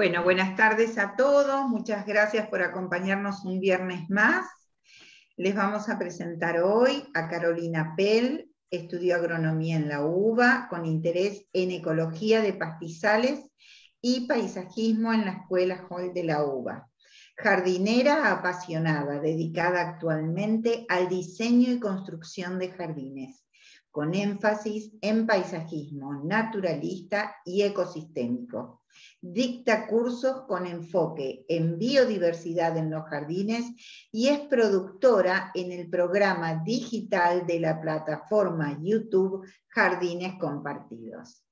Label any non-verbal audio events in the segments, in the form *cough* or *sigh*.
Bueno, buenas tardes a todos. Muchas gracias por acompañarnos un viernes más. Les vamos a presentar hoy a Carolina Pell. Estudió agronomía en la UBA con interés en ecología de pastizales y paisajismo en la Escuela Hall de la UBA. Jardinera apasionada, dedicada actualmente al diseño y construcción de jardines con énfasis en paisajismo naturalista y ecosistémico. Dicta cursos con enfoque en biodiversidad en los jardines y es productora en el programa digital de la plataforma YouTube Jardines Compartidos.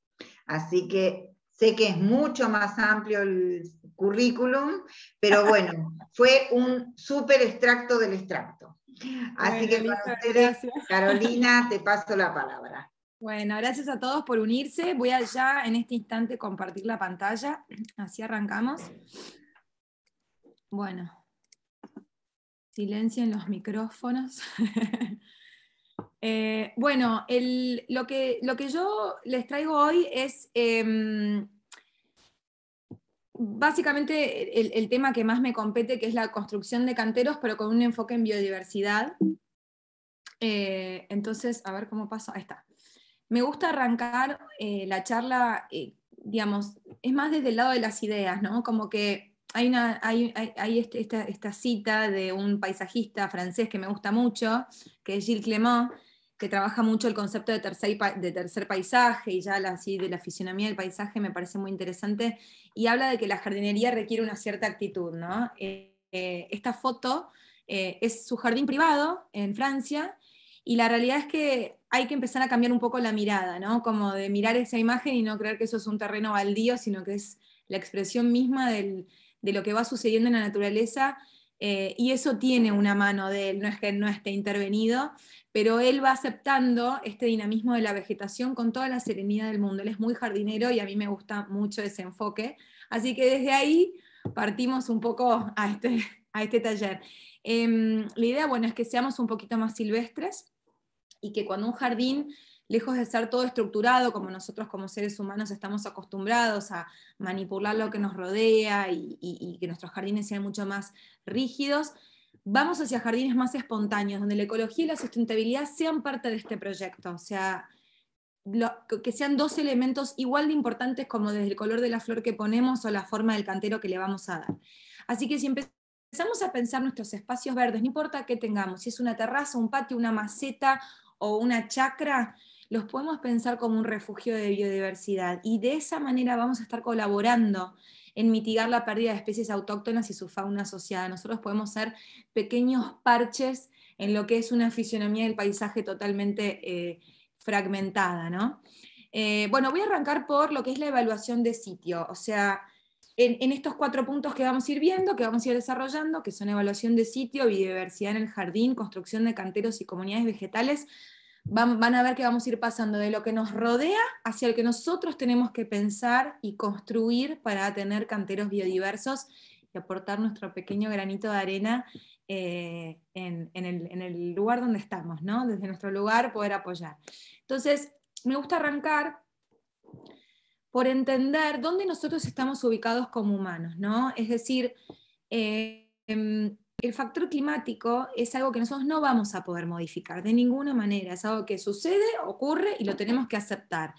Así que Sé que es mucho más amplio el currículum, pero bueno, *laughs* fue un súper extracto del extracto. Así que Carolina, te paso la palabra. Bueno, gracias a todos por unirse. Voy a ya en este instante compartir la pantalla. Así arrancamos. Bueno, silencio en los micrófonos. *laughs* Eh, bueno, lo, que, lo, que, yo les traigo hoy es em, básicamente el, tema que más me compete, que es la construcción de canteros, pero con un enfoque en biodiversidad. Eh, entonces, a ver cómo paso. Ahí está. Me gusta arrancar eh, la charla, eh, digamos, es más desde el lado de las ideas, ¿no? Como que hay, una, hay, este, esta, cita de un paisajista francés que me gusta mucho, que es Gilles Clément, que trabaja mucho el concepto de tercer, de tercer paisaje y ya la, así de la fisionomía del paisaje me parece muy interesante y habla de que la jardinería requiere una cierta actitud, ¿no? Eh, esta foto eh, es su jardín privado en Francia y la realidad es que hay que empezar a cambiar un poco la mirada, ¿no? Como de mirar esa imagen y no creer que eso es un terreno baldío, sino que es la expresión misma de lo que va sucediendo en la naturaleza eh, y eso tiene una mano de él, no es que no esté intervenido, pero él va aceptando este dinamismo de la vegetación con toda la serenidad del mundo. Él es muy jardinero y a mí me gusta mucho ese enfoque. Así que desde ahí partimos un poco a este, *laughs* a este taller. Em, la idea, bueno, es que seamos un poquito más silvestres y que cuando un jardín lejos de ser todo estructurado, como nosotros como seres humanos estamos acostumbrados a manipular lo que nos rodea y, que nuestros jardines sean mucho más rígidos, vamos hacia jardines más espontáneos, donde la ecología y la sustentabilidad sean parte de este proyecto, o sea, que sean dos elementos igual de importantes como desde el color de la flor que ponemos o la forma del cantero que le vamos a dar. Así que si empezamos a pensar nuestros espacios verdes, no importa qué tengamos, si es una terraza, un patio, una maceta o una chacra, los podemos pensar como un refugio de biodiversidad y de esa manera vamos a estar colaborando en mitigar la pérdida de especies autóctonas y su fauna asociada. Nosotros podemos ser pequeños parches en lo que es una fisionomía del paisaje totalmente eh, fragmentada. Eh, bueno, voy a arrancar por lo que es la evaluación de sitio, o sea, en, estos cuatro puntos que vamos a ir viendo, que vamos a ir desarrollando, que son evaluación de sitio, biodiversidad en el jardín, construcción de canteros y comunidades vegetales, van, a ver que vamos a ir pasando de lo que nos rodea hacia el que nosotros tenemos que pensar y construir para tener canteros biodiversos y aportar nuestro pequeño granito de arena eh, en, el, lugar donde estamos, ¿no? Desde nuestro lugar poder apoyar. Entonces, me gusta arrancar por entender dónde nosotros estamos ubicados como humanos, ¿no? Es decir, eh, em, el factor climático es algo que nosotros no vamos a poder modificar de ninguna manera, es algo que sucede, ocurre y lo tenemos que aceptar.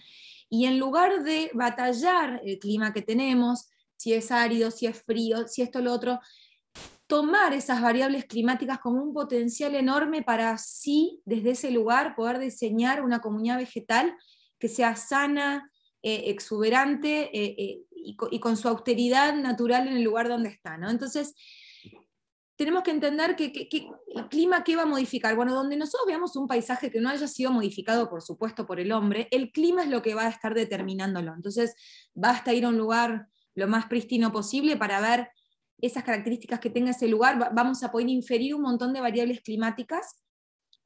Y en lugar de batallar el clima que tenemos, si es árido, si es frío, si esto, o lo otro, tomar esas variables climáticas como un potencial enorme para sí, desde ese lugar, poder diseñar una comunidad vegetal que sea sana, eh, exuberante eh, eh, y, con su austeridad natural en el lugar donde está. ¿no? Entonces, tenemos que entender que, el clima qué va a modificar. Bueno, donde nosotros veamos un paisaje que no haya sido modificado, por supuesto, por el hombre, el clima es lo que va a estar determinándolo. Entonces, basta ir a un lugar lo más prístino posible para ver esas características que tenga ese lugar. Vamos a poder inferir un montón de variables climáticas,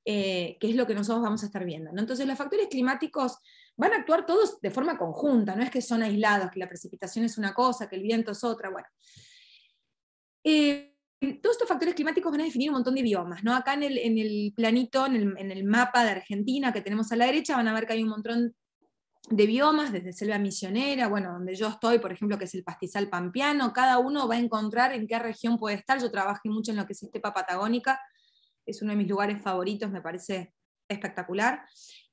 eh, que es lo que nosotros vamos a estar viendo. Entonces, los factores climáticos van a actuar todos de forma conjunta, no es que son aislados, que la precipitación es una cosa, que el viento es otra, bueno. Eh, todos estos factores climáticos van a definir un montón de biomas, ¿no? Acá en el, planito, en el, mapa de Argentina que tenemos a la derecha, van a ver que hay un montón de biomas, desde selva misionera, bueno, donde yo estoy, por ejemplo, que es el pastizal pampiano. cada uno va a encontrar en qué región puede estar. Yo trabajé mucho en lo que es estepa patagónica, es uno de mis lugares favoritos, me parece espectacular.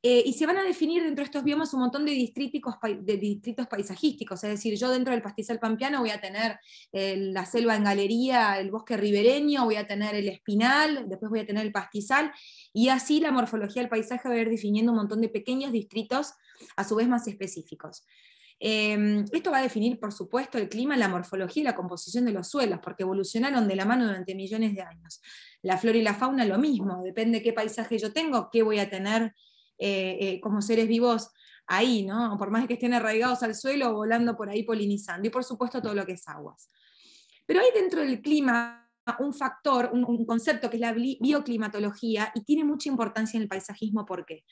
Eh, y se van a definir dentro de estos biomas un montón de, de distritos paisajísticos, es decir, yo dentro del pastizal pampeano voy a tener eh, la selva en galería, el bosque ribereño, voy a tener el espinal, después voy a tener el pastizal, y así la morfología del paisaje va a ir definiendo un montón de pequeños distritos, a su vez más específicos. Em, esto va a definir, por supuesto, el clima, la morfología y la composición de los suelos, porque evolucionaron de la mano durante millones de años. La flora y la fauna, lo mismo, depende qué paisaje yo tengo, qué voy a tener eh, eh, como seres vivos ahí, ¿no? Por más que estén arraigados al suelo o volando por ahí polinizando, y por supuesto todo lo que es aguas. Pero hay dentro del clima un factor, un, un concepto que es la bioclimatología y tiene mucha importancia en el paisajismo, ¿por qué?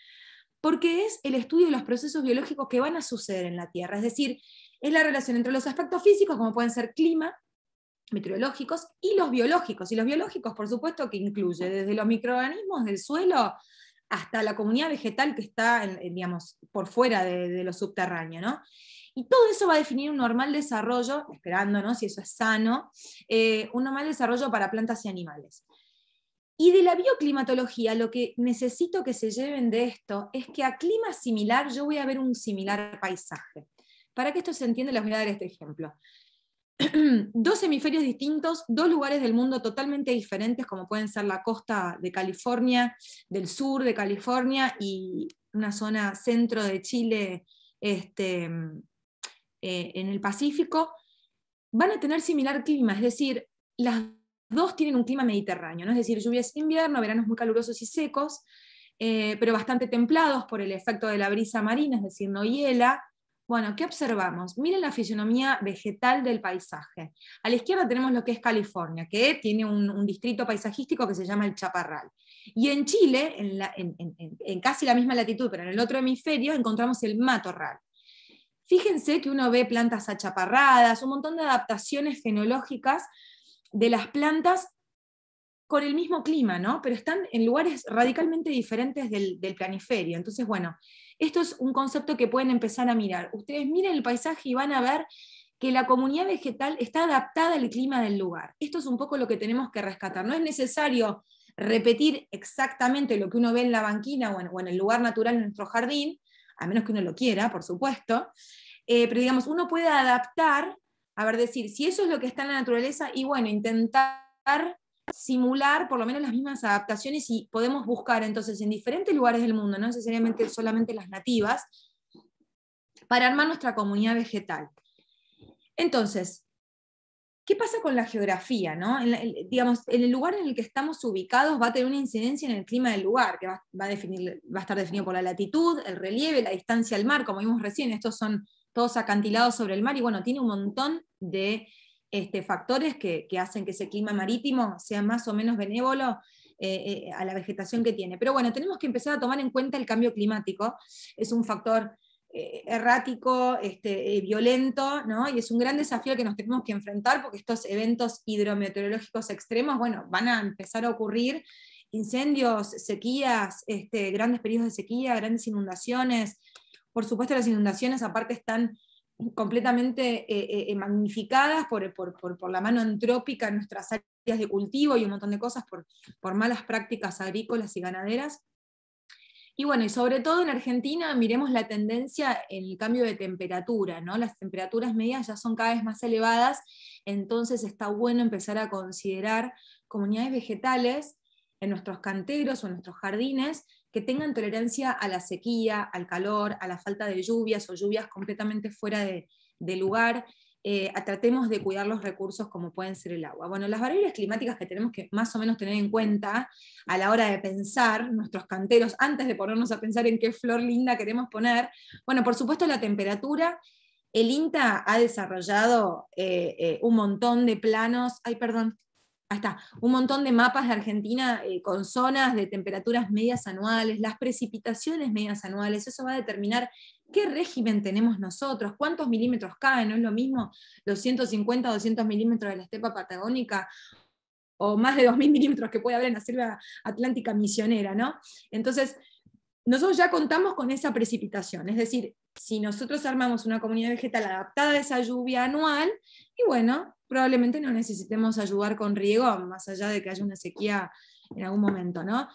porque es el estudio de los procesos biológicos que van a suceder en la Tierra, es decir, es la relación entre los aspectos físicos, como pueden ser clima, meteorológicos, y los biológicos. Y los biológicos, por supuesto, que incluye desde los microorganismos del suelo hasta la comunidad vegetal que está, digamos, por fuera de, lo subterráneo, Y todo eso va a definir un normal desarrollo, esperándonos, Si eso es sano, eh, un normal desarrollo para plantas y animales. Y de la bioclimatología, lo que necesito que se lleven de esto es que a clima similar yo voy a ver un similar paisaje. Para que esto se entienda, les voy a dar este ejemplo. *clears throat* dos hemisferios distintos, dos lugares del mundo totalmente diferentes, como pueden ser la costa de California, del sur de California y una zona centro de Chile este, eh, en el Pacífico, van a tener similar clima, es decir, las dos tienen un clima mediterráneo, es decir, lluvias invierno, veranos muy calurosos y secos, eh, pero bastante templados por el efecto de la brisa marina, es decir, no hiela. Bueno, ¿qué observamos? Miren la fisionomía vegetal del paisaje. A la izquierda tenemos lo que es California, que tiene un, distrito paisajístico que se llama el Chaparral. Y en Chile, en, en casi la misma latitud, pero en el otro hemisferio, encontramos el matorral. Fíjense que uno ve plantas achaparradas, un montón de adaptaciones fenológicas de las plantas con el mismo clima, ¿no? Pero están en lugares radicalmente diferentes del, planiferio. Entonces, bueno, esto es un concepto que pueden empezar a mirar. Ustedes miren el paisaje y van a ver que la comunidad vegetal está adaptada al clima del lugar. Esto es un poco lo que tenemos que rescatar. No es necesario repetir exactamente lo que uno ve en la banquina o en, el lugar natural en nuestro jardín, a menos que uno lo quiera, por supuesto. Eh, pero digamos, uno puede adaptar a ver, decir, si eso es lo que está en la naturaleza, y bueno, intentar simular por lo menos las mismas adaptaciones y podemos buscar entonces en diferentes lugares del mundo, no necesariamente solamente las nativas, para armar nuestra comunidad vegetal. Entonces, ¿qué pasa con la geografía? digamos, en el lugar en el que estamos ubicados va a tener una incidencia en el clima del lugar, que a, va a estar definido por la latitud, el relieve, la distancia al mar, como vimos recién, estos son todos acantilados sobre el mar, y bueno, tiene un montón de este, factores que, hacen que ese clima marítimo sea más o menos benévolo eh, eh, a la vegetación que tiene. Pero bueno, tenemos que empezar a tomar en cuenta el cambio climático, es un factor eh, errático, este, violento, Y es un gran desafío que nos tenemos que enfrentar porque estos eventos hidrometeorológicos extremos, bueno, van a empezar a ocurrir incendios, sequías, este, grandes periodos de sequía, grandes inundaciones, por supuesto, las inundaciones aparte están completamente eh, eh, eh, magnificadas por, la mano antrópica en nuestras áreas de cultivo y un montón de cosas por, malas prácticas agrícolas y ganaderas. Y bueno, y sobre todo en Argentina miremos la tendencia en el cambio de temperatura, ¿no? Las temperaturas medias ya son cada vez más elevadas, entonces está bueno empezar a considerar comunidades vegetales en nuestros canteros o en nuestros jardines que tengan tolerancia a la sequía, al calor, a la falta de lluvias o lluvias completamente fuera de, lugar. Eh, tratemos de cuidar los recursos como pueden ser el agua. Bueno, las variables climáticas que tenemos que más o menos tener en cuenta a la hora de pensar nuestros canteros, antes de ponernos a pensar en qué flor linda queremos poner, bueno, por supuesto la temperatura. El INTA ha desarrollado eh, eh, un montón de planos, ay, perdón, hasta un montón de mapas de Argentina eh, con zonas de temperaturas medias anuales, las precipitaciones medias anuales, eso va a determinar qué régimen tenemos nosotros, cuántos milímetros caen, no es lo mismo los 150 200 milímetros de la estepa patagónica o más de 2.000 milímetros que puede haber en la selva atlántica misionera, ¿no? Entonces, nosotros ya contamos con esa precipitación, es decir, si nosotros armamos una comunidad vegetal adaptada a esa lluvia anual, y bueno, probablemente no necesitemos ayudar con riego, más allá de que haya una sequía en algún momento, ¿no?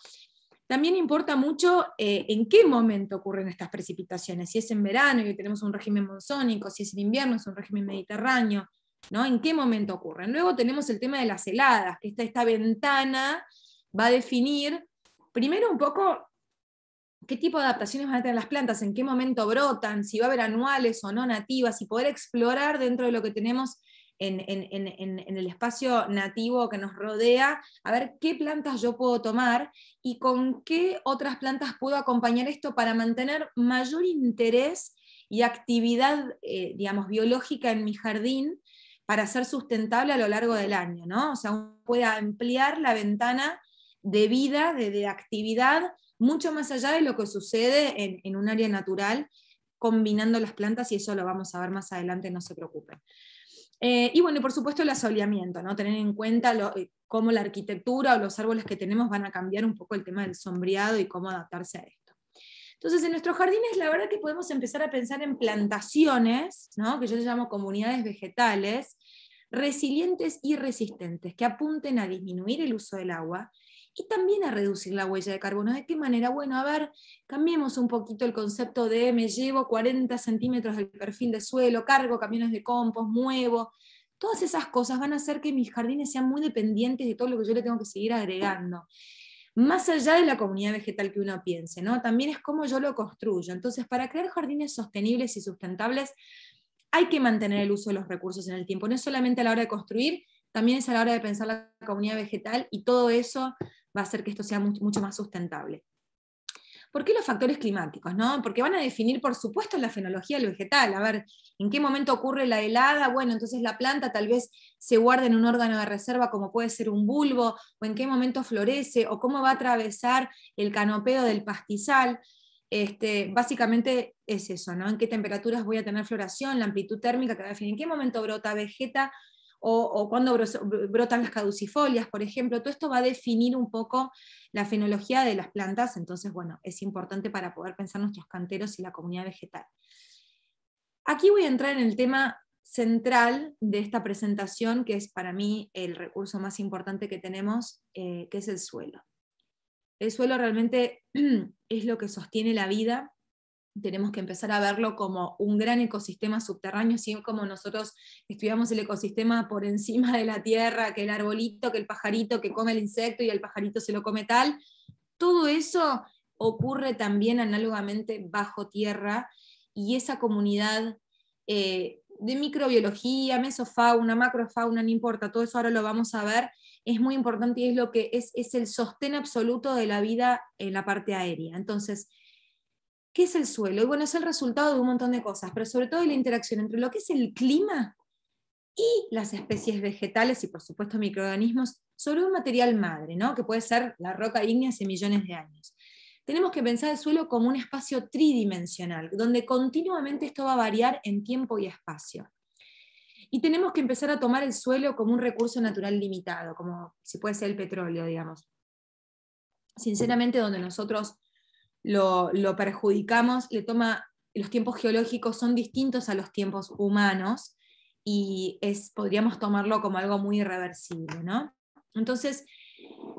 También importa mucho eh, en qué momento ocurren estas precipitaciones, si es en verano y tenemos un régimen monzónico, si es en invierno, es un régimen mediterráneo, ¿no? ¿En qué momento ocurren? Luego tenemos el tema de las heladas, que esta, esta ventana va a definir primero un poco qué tipo de adaptaciones van a tener las plantas, en qué momento brotan, si va a haber anuales o no nativas, y poder explorar dentro de lo que tenemos en, el espacio nativo que nos rodea, a ver qué plantas yo puedo tomar y con qué otras plantas puedo acompañar esto para mantener mayor interés y actividad, eh, digamos, biológica en mi jardín para ser sustentable a lo largo del año, ¿no? O sea, pueda ampliar la ventana de vida, de, actividad, mucho más allá de lo que sucede en, en, un área natural, combinando las plantas, y eso lo vamos a ver más adelante, no se preocupen. Eh, y bueno, por supuesto el asoleamiento, ¿no? tener en cuenta eh, cómo la arquitectura o los árboles que tenemos van a cambiar un poco el tema del sombreado y cómo adaptarse a esto. Entonces, en nuestros jardines, la verdad que podemos empezar a pensar en plantaciones, ¿no? que yo les llamo comunidades vegetales, resilientes y resistentes, que apunten a disminuir el uso del agua y también a reducir la huella de carbono. ¿De qué manera? Bueno, a ver, cambiemos un poquito el concepto de me llevo 40 centímetros del perfil de suelo, cargo camiones de compost, muevo. Todas esas cosas van a hacer que mis jardines sean muy dependientes de todo lo que yo le tengo que seguir agregando. Más allá de la comunidad vegetal que uno piense, ¿no? También es cómo yo lo construyo. Entonces, para crear jardines sostenibles y sustentables, hay que mantener el uso de los recursos en el tiempo. No es solamente a la hora de construir, también es a la hora de pensar la comunidad vegetal y todo eso va a hacer que esto sea mucho más sustentable. ¿Por qué los factores climáticos? Porque van a definir, por supuesto, la fenología del vegetal. A ver, ¿en qué momento ocurre la helada? Bueno, entonces la planta tal vez se guarda en un órgano de reserva como puede ser un bulbo, o en qué momento florece, o cómo va a atravesar el canopeo del pastizal. Este, básicamente es eso, ¿no? En qué temperaturas voy a tener floración, la amplitud térmica que va definir, en qué momento brota, vegeta o, cuando brotan las caducifolias, por ejemplo. Todo esto va a definir un poco la fenología de las plantas, entonces, bueno, es importante para poder pensar nuestros canteros y la comunidad vegetal. Aquí voy a entrar en el tema central de esta presentación, que es para mí el recurso más importante que tenemos, eh, que es el suelo. El suelo realmente *clears throat* es lo que sostiene la vida tenemos que empezar a verlo como un gran ecosistema subterráneo, así como nosotros estudiamos el ecosistema por encima de la tierra, que el arbolito, que el pajarito, que come el insecto y el pajarito se lo come tal, todo eso ocurre también análogamente bajo tierra y esa comunidad eh, de microbiología, mesofauna, macrofauna, no importa, todo eso ahora lo vamos a ver, es muy importante y es lo que es, es el sostén absoluto de la vida en la parte aérea. Entonces, ¿Qué es el suelo? Y bueno, es el resultado de un montón de cosas, pero sobre todo de la interacción entre lo que es el clima y las especies vegetales y por supuesto microorganismos sobre un material madre, ¿no? que puede ser la roca ígnea hace millones de años. Tenemos que pensar el suelo como un espacio tridimensional, donde continuamente esto va a variar en tiempo y espacio. Y tenemos que empezar a tomar el suelo como un recurso natural limitado, como si puede ser el petróleo, digamos. Sinceramente, donde nosotros lo, perjudicamos, le toma, los tiempos geológicos son distintos a los tiempos humanos y es, podríamos tomarlo como algo muy irreversible. ¿no? Entonces,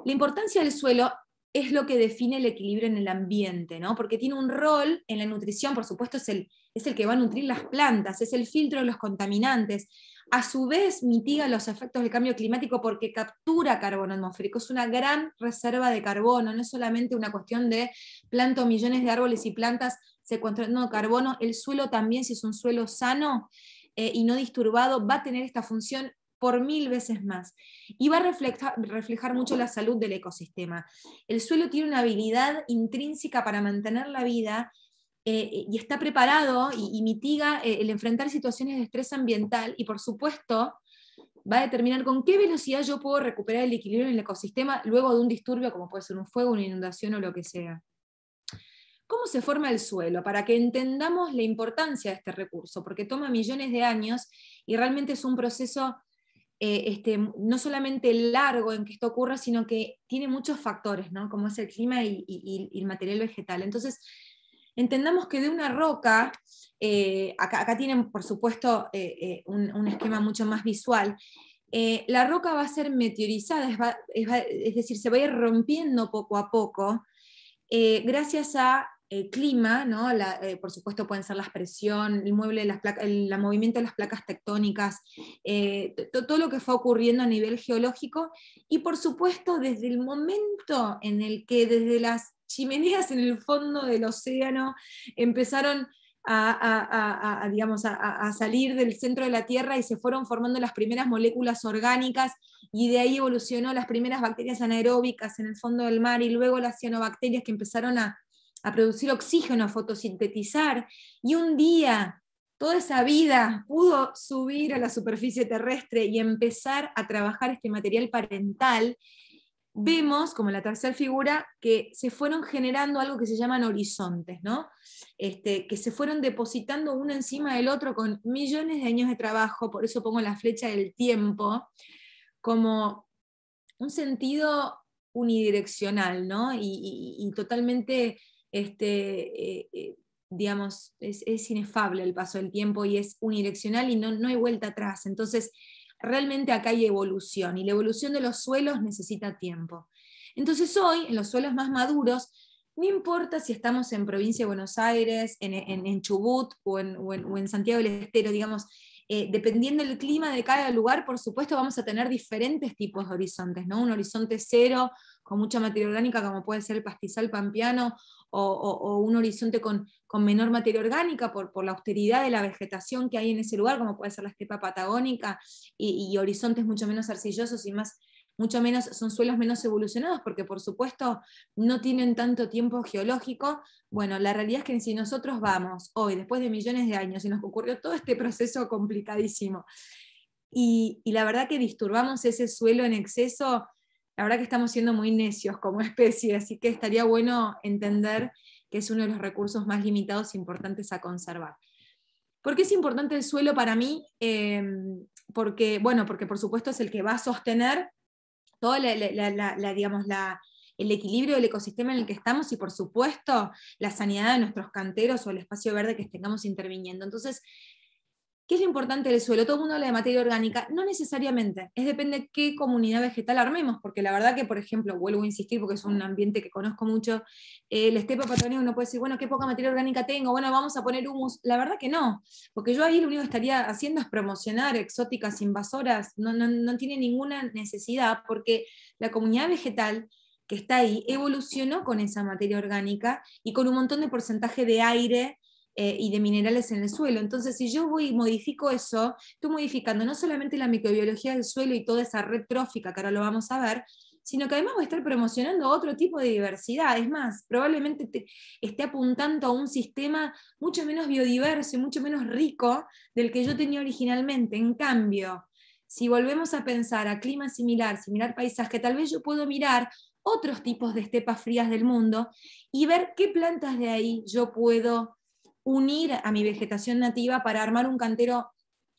la importancia del suelo es lo que define el equilibrio en el ambiente, ¿no? porque tiene un rol en la nutrición, por supuesto es el, es el que va a nutrir las plantas, es el filtro de los contaminantes, a su vez mitiga los efectos del cambio climático porque captura carbono atmosférico, es una gran reserva de carbono, no es solamente una cuestión de planto millones de árboles y plantas secuestrando carbono, el suelo también, si es un suelo sano eh, y no disturbado, va a tener esta función por mil veces más. Y va a reflejar, mucho la salud del ecosistema. El suelo tiene una habilidad intrínseca para mantener la vida eh, y está preparado y, mitiga eh, el enfrentar situaciones de estrés ambiental y por supuesto va a determinar con qué velocidad yo puedo recuperar el equilibrio en el ecosistema luego de un disturbio como puede ser un fuego, una inundación o lo que sea. ¿Cómo se forma el suelo? Para que entendamos la importancia de este recurso, porque toma millones de años y realmente es un proceso eh, este, no solamente largo en que esto ocurra, sino que tiene muchos factores, ¿no? como es el clima y el material vegetal. Entonces, entendamos que de una roca, eh, acá, tienen por supuesto eh, eh, un, esquema mucho más visual, la roca va a ser meteorizada, es, decir, se va a ir rompiendo poco a poco, gracias a clima, por supuesto pueden ser la expresión, el mueble, las placas, el, movimiento de las placas tectónicas, todo lo que fue ocurriendo a nivel geológico y por supuesto desde el momento en el que desde las chimeneas en el fondo del océano empezaron a, digamos, a, salir del centro de la Tierra y se fueron formando las primeras moléculas orgánicas y de ahí evolucionó las primeras bacterias anaeróbicas en el fondo del mar y luego las cianobacterias que empezaron a, producir oxígeno, a fotosintetizar y un día toda esa vida pudo subir a la superficie terrestre y empezar a trabajar este material parental vemos, como la tercera figura, que se fueron generando algo que se llaman horizontes, este, que se fueron depositando uno encima del otro con millones de años de trabajo, por eso pongo la flecha del tiempo, como un sentido unidireccional, Y, totalmente, este, eh, eh, digamos, es, es, inefable el paso del tiempo y es unidireccional y no, no hay vuelta atrás. Entonces, realmente acá hay evolución y la evolución de los suelos necesita tiempo. Entonces hoy, en los suelos más maduros, no importa si estamos en provincia de Buenos Aires, en, Chubut o en, Santiago del Estero, digamos, eh, dependiendo del clima de cada lugar, por supuesto, vamos a tener diferentes tipos de horizontes, ¿no? Un horizonte cero, con mucha materia orgánica, como puede ser el pastizal pampeano o, o, un horizonte con, menor materia orgánica por, por, la austeridad de la vegetación que hay en ese lugar, como puede ser la estepa patagónica y, horizontes mucho menos arcillosos y más mucho menos, son suelos menos evolucionados, porque por supuesto no tienen tanto tiempo geológico. Bueno, la realidad es que si nosotros vamos hoy, después de millones de años, y nos ocurrió todo este proceso complicadísimo, y, y la verdad que disturbamos ese suelo en exceso, la verdad que estamos siendo muy necios como *laughs* especie, así que estaría bueno entender que es uno de los recursos más limitados e importantes a conservar. ¿Por qué es importante el suelo para mí? Eh, porque, bueno, porque por supuesto es el que va a sostener todo la, el equilibrio del ecosistema en el que estamos y por supuesto la sanidad de nuestros canteros o el espacio verde que tengamos interviniendo. Entonces, ¿Qué es lo importante del suelo? Todo el mundo habla de materia orgánica. No necesariamente. Es depende de qué comunidad vegetal armemos, porque la verdad que, por ejemplo, vuelvo a insistir porque es un ambiente que conozco mucho, eh, el estepa patagónica uno puede decir, bueno, qué poca materia orgánica tengo, bueno, vamos a poner humus. La verdad que no, porque yo ahí lo único que estaría haciendo es promocionar exóticas invasoras. No, no tiene ninguna necesidad, porque la comunidad vegetal que está ahí evolucionó con esa materia orgánica y con un montón de porcentaje de aire eh, y de minerales en el suelo. Entonces, si yo voy y modifico eso, estoy modificando no solamente la microbiología del suelo y toda esa red trófica, que ahora lo vamos a ver, sino que además voy a estar promocionando otro tipo de diversidad. Es más, probablemente esté apuntando a un sistema mucho menos biodiverso y mucho menos rico del que yo tenía originalmente. En cambio, si volvemos a pensar a clima similar, similar paisaje, tal vez yo puedo mirar otros tipos de estepas frías del mundo y ver qué plantas de ahí yo puedo unir a mi vegetación nativa para armar un cantero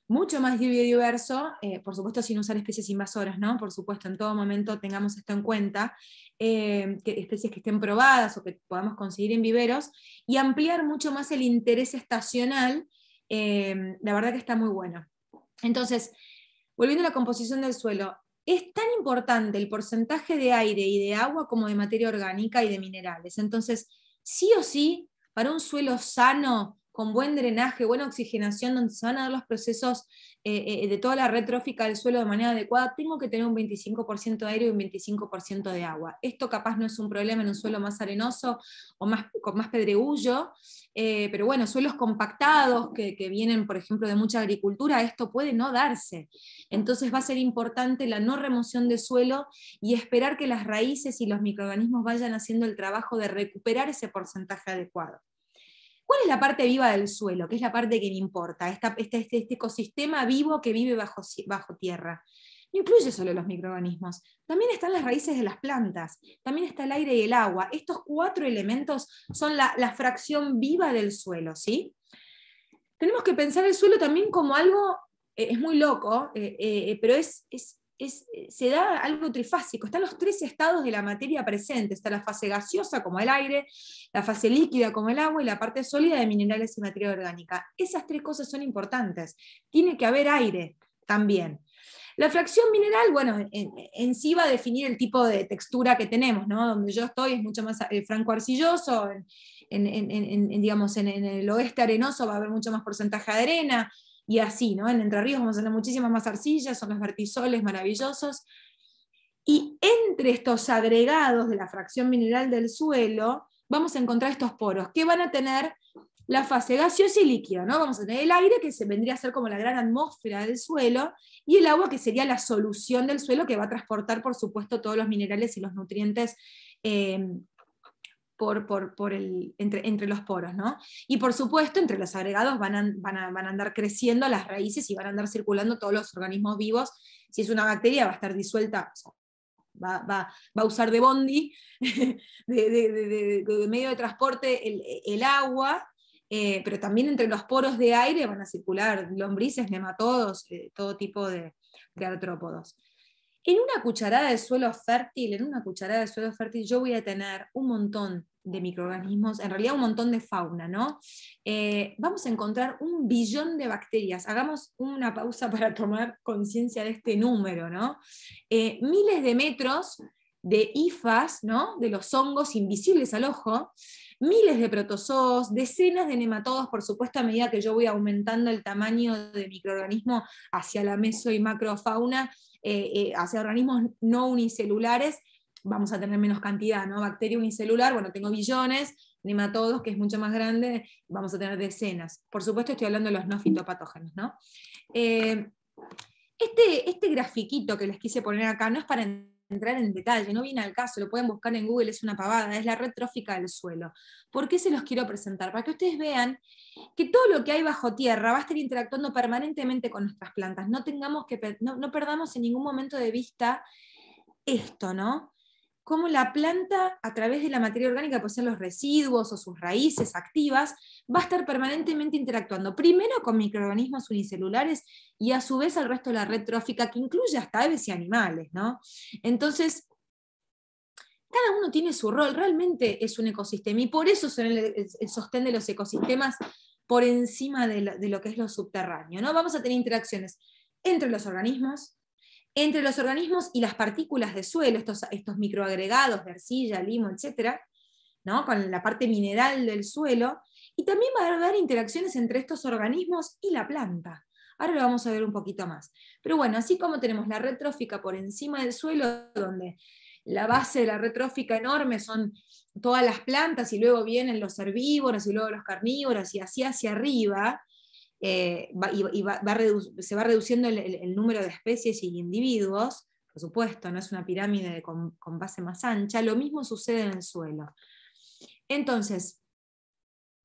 mucho más biodiverso, eh, por supuesto sin usar especies invasoras, ¿no? Por supuesto, en todo momento tengamos esto en cuenta, eh, que especies que estén probadas o que podamos conseguir en viveros, y ampliar mucho más el interés estacional, eh, la verdad que está muy bueno. Entonces, volviendo a la composición del suelo, es tan importante el porcentaje de aire y de agua como de materia orgánica y de minerales. Entonces, sí o sí, para un suelo sano con buen drenaje, buena oxigenación, donde se van a dar los procesos eh, eh, de toda la red trófica del suelo de manera adecuada, tengo que tener un 25% de aire y un 25% de agua. Esto capaz no es un problema en un suelo más arenoso o más, con más pedregullo, eh, pero bueno, suelos compactados que, vienen, por ejemplo, de mucha agricultura, esto puede no darse. Entonces va a ser importante la no remoción de suelo y esperar que las raíces y los microorganismos vayan haciendo el trabajo de recuperar ese porcentaje adecuado. ¿Cuál es la parte viva del suelo? Que es la parte que me importa, esta, este, este, este, ecosistema vivo que vive bajo, tierra. No incluye solo los microorganismos, también están las raíces de las plantas, también está el aire y el agua. Estos cuatro elementos son la, fracción viva del suelo, ¿sí? Tenemos que pensar el suelo también como algo, eh, es muy loco, eh, eh, pero es eh, se da algo trifásico. Están los tres estados de la materia presente. Está la fase gaseosa como el aire, la fase líquida como el agua y la parte sólida de minerales y materia orgánica. Esas tres cosas son importantes. Tiene que haber aire también. La fracción mineral, bueno, en, sí va a definir el tipo de textura que tenemos, ¿no? Donde yo estoy es mucho más eh, franco arcilloso, digamos, en, el oeste arenoso va a haber mucho más porcentaje de arena, y así, ¿no? En Entre Ríos vamos a tener muchísimas más arcillas, son los vertisoles maravillosos. Y entre estos agregados de la fracción mineral del suelo, vamos a encontrar estos poros que van a tener la fase gaseosa y líquida, ¿no? Vamos a tener el aire que se vendría a ser como la gran atmósfera del suelo y el agua que sería la solución del suelo que va a transportar, por supuesto, todos los minerales y los nutrientes eh, por, el, entre, los poros, ¿no? Y por supuesto, entre los agregados van a, van, van a, andar creciendo las raíces y van a andar circulando todos los organismos vivos. Si es una bacteria, va a estar disuelta, va, va, va, a usar de bondi, *laughs* de, medio de transporte, el, agua, eh, pero también entre los poros de aire van a circular lombrices, nematodos, eh, todo tipo de, artrópodos. En una cucharada de suelo fértil, en una cucharada de suelo fértil, yo voy a tener un montón de microorganismos, en realidad un montón de fauna, ¿no? Eh, vamos a encontrar un billón de bacterias. Hagamos una pausa para tomar conciencia de este número, ¿no? Eh, miles de metros de ifas, ¿no? De los hongos invisibles al ojo, miles de protozoos, decenas de nematodos, por supuesto, a medida que yo voy aumentando el tamaño de microorganismo hacia la meso y macrofauna, eh, eh, hacia organismos no unicelulares, vamos a tener menos cantidad, ¿no? Bacteria unicelular, bueno, tengo billones, nematodos, que es mucho más grande, vamos a tener decenas. Por supuesto, estoy hablando de los no fitopatógenos, ¿no? Eh, este, este grafiquito que les quise poner acá no es para entrar en detalle, no viene al caso, lo pueden buscar en Google, es una pavada, es la red trófica del suelo. ¿Por qué se los quiero presentar? Para que ustedes vean que todo lo que hay bajo tierra va a estar interactuando permanentemente con nuestras plantas. No, tengamos que, no perdamos en ningún momento de vista esto, ¿no? cómo la planta, a través de la materia orgánica, pues sean los residuos o sus raíces activas, va a estar permanentemente interactuando primero con microorganismos unicelulares y a su vez al resto de la red trófica, que incluye hasta aves y animales. Entonces, cada uno tiene su rol, realmente es un ecosistema y por eso son el, los ecosistemas por encima de lo, de lo que es lo subterráneo. ¿no? Vamos a tener interacciones entre los organismos, entre los organismos y las partículas de suelo, estos, microagregados de arcilla, limo, etc., ¿no? con la parte mineral del suelo, y también va a haber interacciones entre estos organismos y la planta. Ahora lo vamos a ver un poquito más. Pero bueno, así como tenemos la red trófica por encima del suelo, donde la base de la red trófica enorme son todas las plantas y luego vienen los herbívoros y luego los carnívoros y así hacia arriba, eh, y, se va reduciendo el, número de especies y individuos, por supuesto, no es una pirámide con, base más ancha, lo mismo sucede en el suelo. Entonces,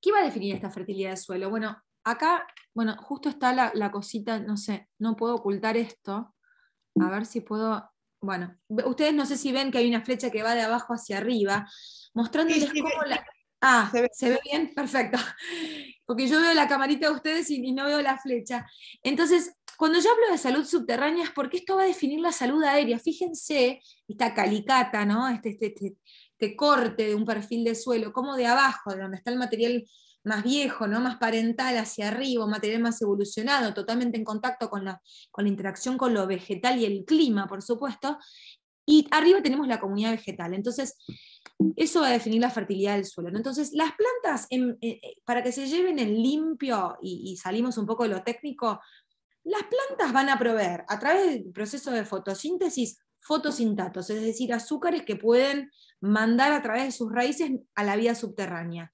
¿qué va a definir esta fertilidad de suelo? Bueno, acá, bueno, justo está la, cosita, no sé, no puedo ocultar esto. A ver si puedo. Bueno, ustedes no sé si ven que hay una flecha que va de abajo hacia arriba, mostrándoles cómo la. Ah, ¿se ve, bien? Perfecto. *laughs* Porque yo veo la camarita de ustedes y, no veo la flecha. Entonces, cuando yo hablo de salud subterránea es porque esto va a definir la salud aérea. Fíjense, esta calicata, ¿no? Este, este, este, este corte de un perfil de suelo, como de abajo, de donde está el material más viejo, ¿no? más parental hacia arriba, material más evolucionado, totalmente en contacto con la, con la interacción con lo vegetal y el clima, por supuesto, y arriba tenemos la comunidad vegetal. Entonces, eso va a definir la fertilidad del suelo. Entonces, las plantas, eh, eh, para que se lleven en limpio y, salimos un poco de lo técnico, las plantas van a proveer a través del proceso de fotosíntesis fotosintatos, es decir, azúcares que pueden mandar a través de sus raíces a la vida subterránea.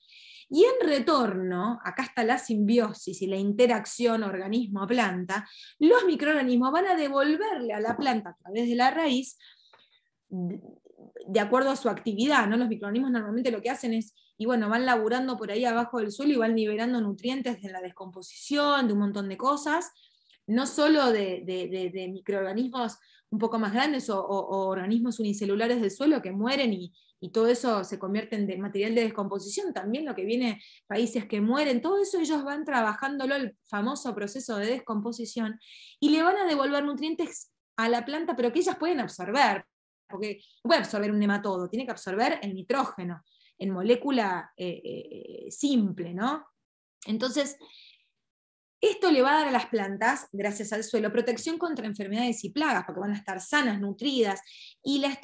Y en retorno, acá está la simbiosis y la interacción organismo-planta, los microorganismos van a devolverle a la planta a través de la raíz de acuerdo a su actividad, ¿no? Los microorganismos normalmente lo que hacen es, y bueno, van laburando por ahí abajo del suelo y van liberando nutrientes de la descomposición, de un montón de cosas, no solo de, microorganismos un poco más grandes o, organismos unicelulares del suelo que mueren y, y todo eso se convierte en material de descomposición, también lo que viene países que mueren, todo eso ellos van trabajándolo, el famoso proceso de descomposición, y le van a devolver nutrientes a la planta, pero que ellas pueden absorber, porque no puede absorber un nematodo, tiene que absorber el nitrógeno en molécula eh, eh, simple, ¿no? Entonces, esto le va a dar a las plantas, gracias al suelo, protección contra enfermedades y plagas, porque van a estar sanas, nutridas, y, la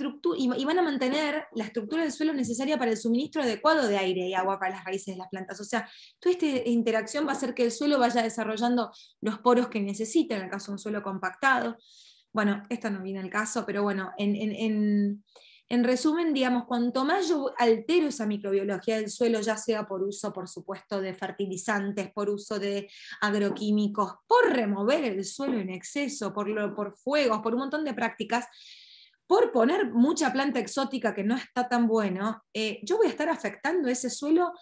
y van a mantener la estructura del suelo necesaria para el suministro adecuado de aire y agua para las raíces de las plantas. O sea, toda esta interacción va a hacer que el suelo vaya desarrollando los poros que necesita, en el caso de un suelo compactado. Bueno, esto no viene al caso, pero bueno, en, resumen, digamos, cuanto más yo altero esa microbiología del suelo, ya sea por uso, por supuesto, de fertilizantes, por uso de agroquímicos, por remover el suelo en exceso, por, por fuegos, por un montón de prácticas, por poner mucha planta exótica que no está tan buena, eh, yo voy a estar afectando ese suelo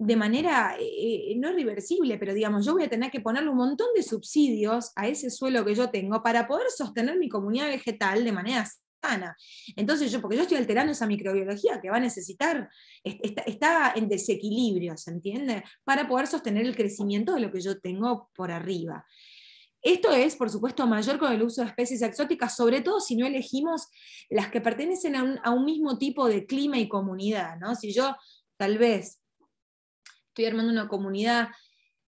de manera eh, eh, no reversible pero digamos, yo voy a tener que ponerle un montón de subsidios a ese suelo que yo tengo para poder sostener mi comunidad vegetal de manera sana. Entonces, yo, porque yo estoy alterando esa microbiología que va a necesitar, está, en desequilibrio, ¿se entiende? Para poder sostener el crecimiento de lo que yo tengo por arriba. Esto es, por supuesto, mayor con el uso de especies exóticas, sobre todo si no elegimos las que pertenecen a un, a un mismo tipo de clima y comunidad, ¿no? Si yo tal vez estoy armando una comunidad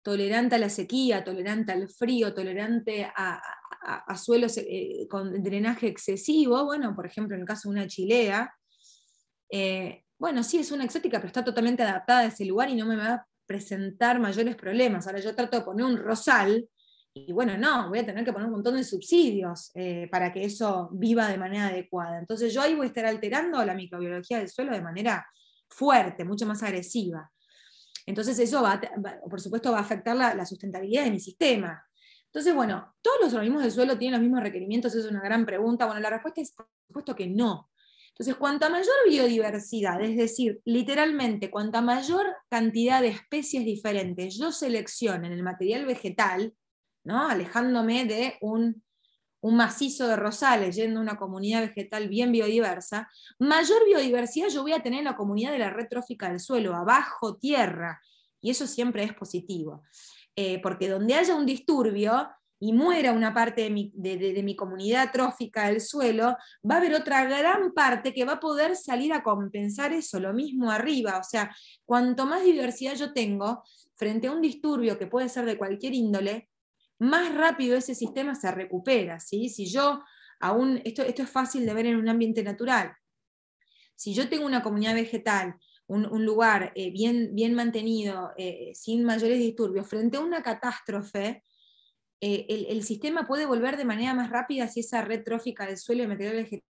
tolerante a la sequía, tolerante al frío, tolerante a, suelos eh, con drenaje excesivo, bueno, por ejemplo, en el caso de una chilea, eh, bueno, sí es una exótica, pero está totalmente adaptada a ese lugar y no me va a presentar mayores problemas. Ahora yo trato de poner un rosal y bueno, no, voy a tener que poner un montón de subsidios eh, para que eso viva de manera adecuada. Entonces yo ahí voy a estar alterando la microbiología del suelo de manera fuerte, mucho más agresiva. Entonces eso va, por supuesto, va a afectar la, sustentabilidad de mi sistema. Entonces, bueno, ¿todos los organismos del suelo tienen los mismos requerimientos? Es una gran pregunta. Bueno, la respuesta es, por supuesto, que no. Entonces, cuanta mayor biodiversidad, es decir, literalmente, cuanta mayor cantidad de especies diferentes yo seleccione en el material vegetal, ¿no? alejándome de un un macizo de rosales yendo a una comunidad vegetal bien biodiversa, mayor biodiversidad yo voy a tener en la comunidad de la red trófica del suelo, abajo tierra, y eso siempre es positivo. Eh, porque donde haya un disturbio y muera una parte de mi comunidad trófica del suelo, va a haber otra gran parte que va a poder salir a compensar eso, lo mismo arriba. O sea, cuanto más diversidad yo tengo frente a un disturbio que puede ser de cualquier índole, más rápido ese sistema se recupera. ¿sí? Si yo aún, esto, esto es fácil de ver en un ambiente natural. Si yo tengo una comunidad vegetal, un, lugar eh, bien, bien mantenido, eh, sin mayores disturbios, frente a una catástrofe, eh, el, el, sistema puede volver de manera más rápida si esa red trófica del suelo y material vegetal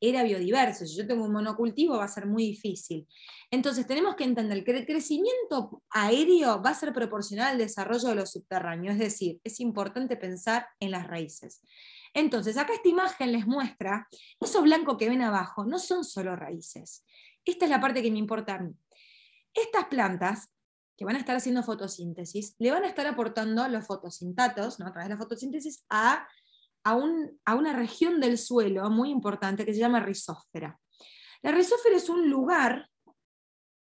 era biodiverso. Si yo tengo un monocultivo va a ser muy difícil. Entonces tenemos que entender que el crecimiento aéreo va a ser proporcional al desarrollo de lo subterráneo, es decir, es importante pensar en las raíces. Entonces, acá esta imagen les muestra, esos blancos que ven abajo no son solo raíces. Esta es la parte que me importa a mí. Estas plantas que van a estar haciendo fotosíntesis, le van a estar aportando los fotosintatos, ¿no? a través de la fotosíntesis, a a, una región del suelo muy importante que se llama rizósfera. La rizósfera es un lugar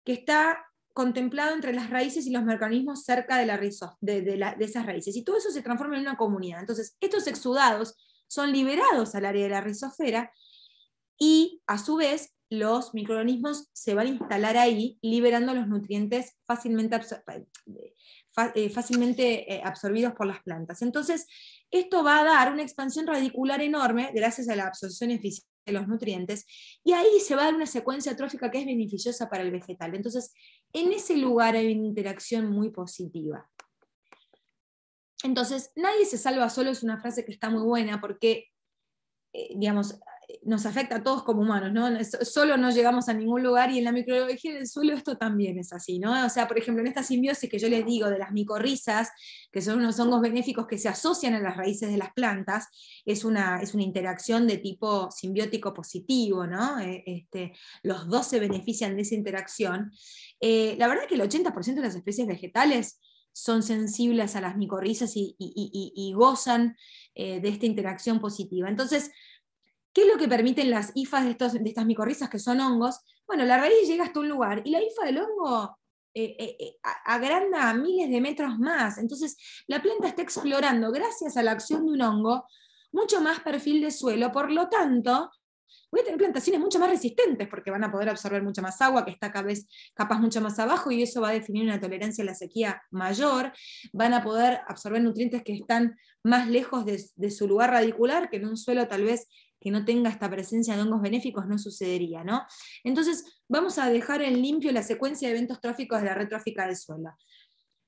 que está contemplado entre las raíces y los mecanismos cerca de, la de, esas raíces. Y todo eso se transforma en una comunidad. Entonces, estos exudados son liberados al área de la rizosfera y, a su vez, los microorganismos se van a instalar ahí, liberando los nutrientes fácilmente eh, eh, eh, absorbidos por las plantas. Entonces, esto va a dar una expansión radicular enorme gracias a la absorción eficiente de los nutrientes y ahí se va a dar una secuencia trófica que es beneficiosa para el vegetal. Entonces, en ese lugar hay una interacción muy positiva. Entonces, nadie se salva solo es una frase que está muy buena porque, eh, digamos, nos afecta a todos como humanos, ¿no? Solo no llegamos a ningún lugar y en la microbiología del suelo esto también es así, ¿no? O sea, por ejemplo, en esta simbiosis que yo les digo de las micorrizas, que son unos hongos benéficos que se asocian a las raíces de las plantas, es una, es una interacción de tipo simbiótico positivo, ¿no? E, este, los dos se benefician de esa interacción. Eh, la verdad es que el 80% de las especies vegetales son sensibles a las micorrizas y, gozan eh, de esta interacción positiva. Entonces, ¿Qué es lo que permiten las hifas de, estas micorrizas que son hongos? Bueno, la raíz llega hasta un lugar y la hifa del hongo eh, eh, eh, agranda a miles de metros más. Entonces, la planta está explorando, gracias a la acción de un hongo, mucho más perfil de suelo. Por lo tanto, voy a tener plantaciones mucho más resistentes porque van a poder absorber mucha más agua, que está cada vez capaz mucho más abajo, y eso va a definir una tolerancia a la sequía mayor. Van a poder absorber nutrientes que están más lejos de su lugar radicular, que en un suelo tal vez que no tenga esta presencia de hongos benéficos no sucedería, ¿no? Entonces, vamos a dejar en limpio la secuencia de eventos tróficos de la red trófica del suelo.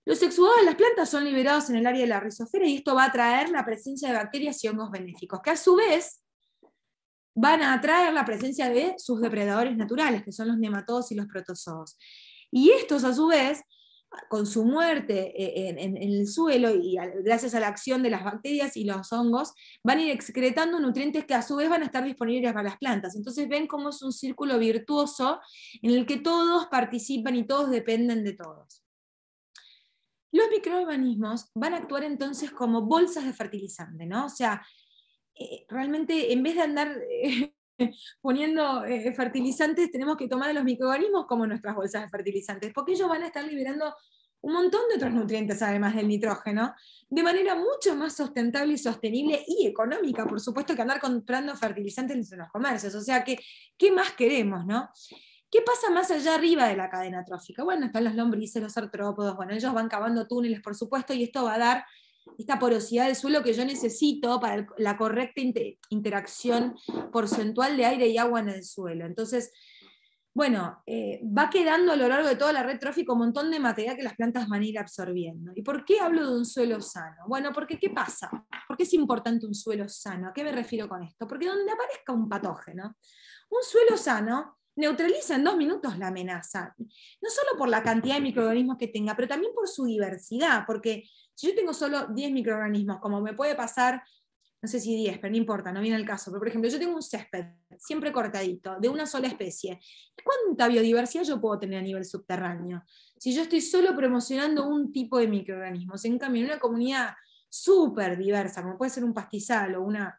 Los exudados de las plantas son liberados en el área de la rizosfera y esto va a atraer la presencia de bacterias y hongos benéficos, que a su vez van a atraer la presencia de sus depredadores naturales, que son los nematodos y los protozoos. Y estos, a su vez, con su muerte eh, en, el suelo y gracias a la acción de las bacterias y los hongos, van a ir excretando nutrientes que a su vez van a estar disponibles para las plantas. Entonces ven cómo es un círculo virtuoso en el que todos participan y todos dependen de todos. Los microorganismos van a actuar entonces como bolsas de fertilizante, ¿no? O sea, eh, realmente en vez de andar *laughs* *laughs* poniendo eh, fertilizantes, tenemos que tomar a los microorganismos como nuestras bolsas de fertilizantes, porque ellos van a estar liberando un montón de otros nutrientes además del nitrógeno, de manera mucho más sustentable y sostenible y económica, por supuesto, que andar comprando fertilizantes en los comercios. O sea, que, ¿qué más queremos, no? ¿Qué pasa más allá arriba de la cadena trófica? Bueno, están los lombrices, los artrópodos, bueno, ellos van cavando túneles, por supuesto, y esto va a dar esta porosidad del suelo que yo necesito para la correcta interacción porcentual de aire y agua en el suelo. Entonces, bueno, eh, va quedando a lo largo de toda la red trófica un montón de materia que las plantas van a ir absorbiendo. ¿Y por qué hablo de un suelo sano? Bueno, porque ¿qué pasa? ¿Por qué es importante un suelo sano? ¿A qué me refiero con esto? Porque donde aparezca un patógeno, un suelo sano neutraliza en dos minutos la amenaza, no solo por la cantidad de microorganismos que tenga, pero también por su diversidad, porque si yo tengo solo 10 microorganismos, como me puede pasar, no sé si 10, pero no importa, no viene el caso, pero por ejemplo, yo tengo un césped siempre cortadito, de una sola especie. ¿Cuánta biodiversidad yo puedo tener a nivel subterráneo? Si yo estoy solo promocionando un tipo de microorganismos, en cambio, en una comunidad súper diversa, como puede ser un pastizal o una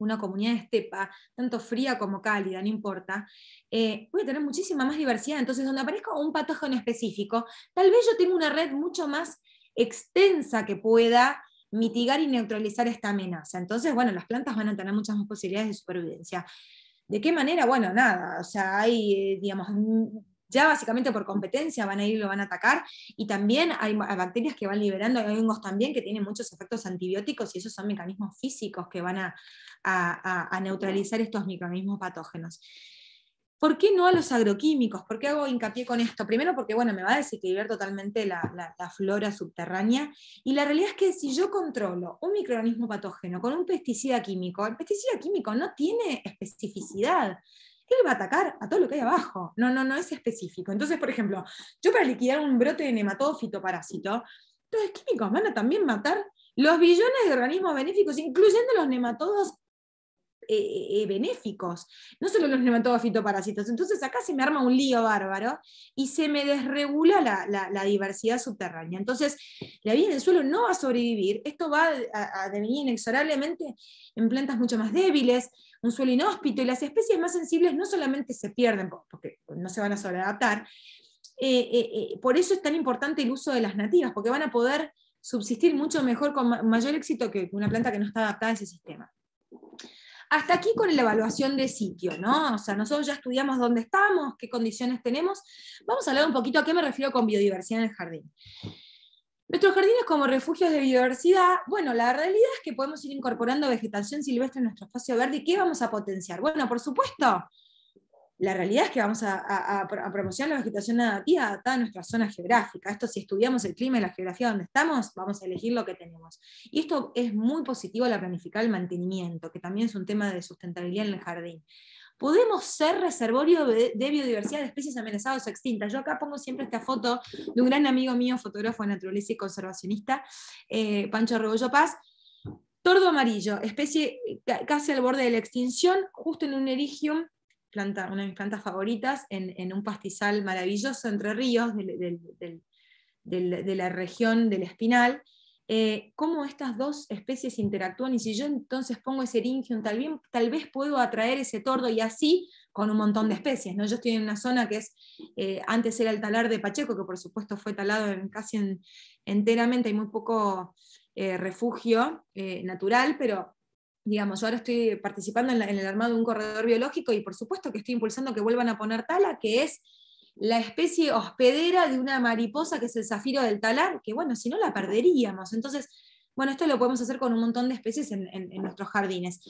una comunidad de estepa, tanto fría como cálida, no importa, voy eh, a tener muchísima más diversidad. Entonces, donde aparezca un patógeno específico, tal vez yo tenga una red mucho más extensa que pueda mitigar y neutralizar esta amenaza. Entonces, bueno, las plantas van a tener muchas más posibilidades de supervivencia. ¿De qué manera? Bueno, nada, o sea, hay, eh, digamos, ya básicamente por competencia van a ir y lo van a atacar, y también hay bacterias que van liberando, hay hongos también que tienen muchos efectos antibióticos, y esos son mecanismos físicos que van a, a neutralizar estos microorganismos patógenos. ¿Por qué no a los agroquímicos? ¿Por qué hago hincapié con esto? Primero porque, bueno, me va a desequilibrar totalmente la, flora subterránea. Y la realidad es que si yo controlo un microorganismo patógeno con un pesticida químico, el pesticida químico no tiene especificidad. Él va a atacar a todo lo que hay abajo. No, no, no es específico. Entonces, por ejemplo, yo para liquidar un brote de nematodo fitoparásito, entonces químicos van a también matar los billones de organismos benéficos, incluyendo los nematodos eh, eh, eh, benéficos, no solo los parásitos, Entonces acá se me arma un lío bárbaro y se me desregula la, diversidad subterránea. Entonces, la vida en el suelo no va a sobrevivir, esto va a, devenir inexorablemente en plantas mucho más débiles, un suelo inhóspito, y las especies más sensibles no solamente se pierden, porque no se van a sobreadaptar, por eso es tan importante el uso de las nativas, porque van a poder subsistir mucho mejor, con mayor éxito que una planta que no está adaptada a ese sistema. Hasta aquí con la evaluación de sitio, ¿no? O sea, nosotros ya estudiamos dónde estamos, qué condiciones tenemos. Vamos a hablar un poquito a qué me refiero con biodiversidad en el jardín. Nuestros jardines como refugios de biodiversidad, bueno, la realidad es que podemos ir incorporando vegetación silvestre en nuestro espacio verde y ¿qué vamos a potenciar? Bueno, por supuesto, la realidad es que vamos a, promocionar la vegetación nativa adaptada a nuestra zona geográfica. Esto si estudiamos el clima y la geografía donde estamos, vamos a elegir lo que tenemos. Y esto es muy positivo a la planificar el mantenimiento, que también es un tema de sustentabilidad en el jardín. Podemos ser reservorio de biodiversidad de especies amenazadas o extintas. Yo acá pongo siempre esta foto de un gran amigo mío, fotógrafo, naturalista y conservacionista, eh, Pancho Rebollo Paz, tordo amarillo, especie casi al borde de la extinción, justo en un erigium una de mis plantas favoritas, en, un pastizal maravilloso entre ríos de la región del espinal, eh, cómo estas dos especies interactúan y si yo entonces pongo ese ringium, tal, vez puedo atraer ese tordo y así con un montón de especies. ¿no? Yo estoy en una zona que es, eh, antes era el talar de Pacheco, que por supuesto fue talado casi enteramente, hay muy poco eh, refugio natural, pero digamos, yo ahora estoy participando en, el armado de un corredor biológico y por supuesto que estoy impulsando que vuelvan a poner tala, que es la especie hospedera de una mariposa que es el zafiro del talar, que bueno, si no la perderíamos. Entonces, bueno, esto lo podemos hacer con un montón de especies en, nuestros jardines.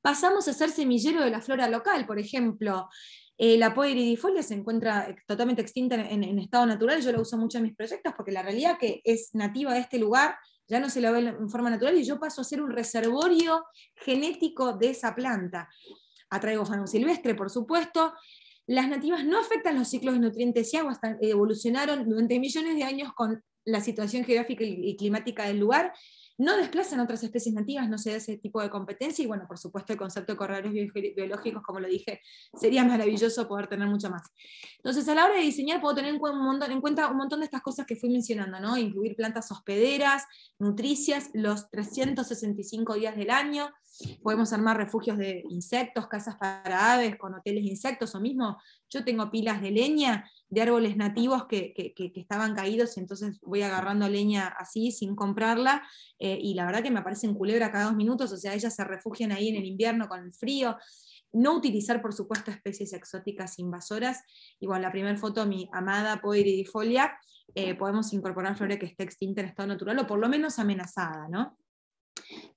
Pasamos a ser semillero de la flora local, por ejemplo. Eh, la poa se encuentra totalmente extinta en, estado natural, yo la uso mucho en mis proyectos porque la realidad que es nativa de este lugar ya no se la ve en forma natural y yo paso a ser un reservorio genético de esa planta. Atraigo fauna silvestre, por supuesto. Las nativas no afectan los ciclos de nutrientes y aguas, evolucionaron durante millones de años con la situación geográfica y climática del lugar no desplazan otras especies nativas, no se da ese tipo de competencia y bueno, por supuesto el concepto de corredores biológicos, como lo dije, sería maravilloso poder tener mucho más. Entonces, a la hora de diseñar puedo tener en cuenta un montón de estas cosas que fui mencionando, ¿no? Incluir plantas hospederas, nutricias, los 365 días del año, podemos armar refugios de insectos, casas para aves, con hoteles de insectos, o mismo yo tengo pilas de leña de árboles nativos que, estaban caídos, y entonces voy agarrando leña así sin comprarla, eh, y la verdad que me aparecen culebra cada dos minutos, o sea, ellas se refugian ahí en el invierno con el frío. No utilizar, por supuesto, especies exóticas invasoras. Y bueno, la primera foto, mi amada Poiridifolia, eh, podemos incorporar flores que esté extinta en estado natural o por lo menos amenazada, ¿no?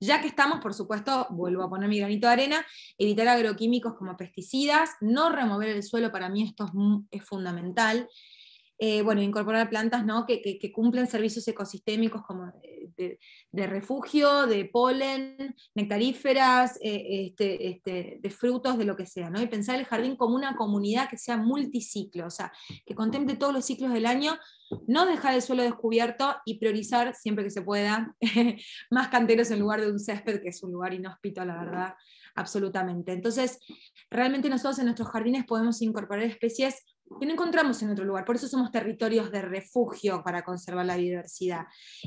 Ya que estamos, por supuesto, vuelvo a poner mi granito de arena, evitar agroquímicos como pesticidas, no remover el suelo para mí esto es, fundamental, eh, bueno, incorporar plantas que, cumplen servicios ecosistémicos como de, refugio, de polen, nectaríferas, eh, este, este, de frutos, de lo que sea, ¿no? y pensar el jardín como una comunidad que sea multiciclo, o sea, que contemple todos los ciclos del año, no dejar el suelo descubierto y priorizar siempre que se pueda *laughs* más canteros en lugar de un césped, que es un lugar inhóspito, la verdad, absolutamente. Entonces, realmente nosotros en nuestros jardines podemos incorporar especies que no encontramos en otro lugar. Por eso somos territorios de refugio para conservar la diversidad.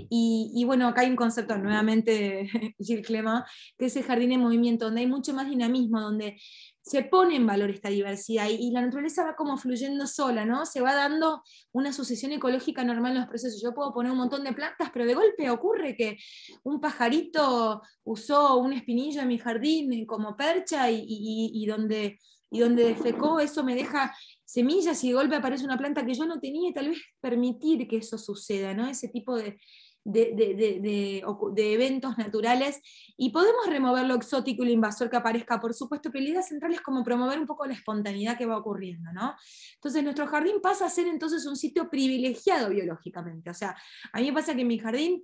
Y, bueno, acá hay un concepto nuevamente, *laughs* Gil Clema, que es el jardín en movimiento, donde hay mucho más dinamismo, donde se pone en valor esta diversidad y, la naturaleza va como fluyendo sola, ¿no? Se va dando una sucesión ecológica normal en los procesos. Yo puedo poner un montón de plantas, pero de golpe ocurre que un pajarito usó un espinillo en mi jardín como percha y, y donde y donde defecó, eso me deja semillas y de golpe aparece una planta que yo no tenía y tal vez permitir que eso suceda, ¿no? Ese tipo de, de, de, eventos naturales. Y podemos remover lo exótico y lo invasor que aparezca, por supuesto, pero la idea central es como promover un poco la espontaneidad que va ocurriendo, ¿no? Entonces, nuestro jardín pasa a ser entonces un sitio privilegiado biológicamente. O sea, a mí me pasa que en mi jardín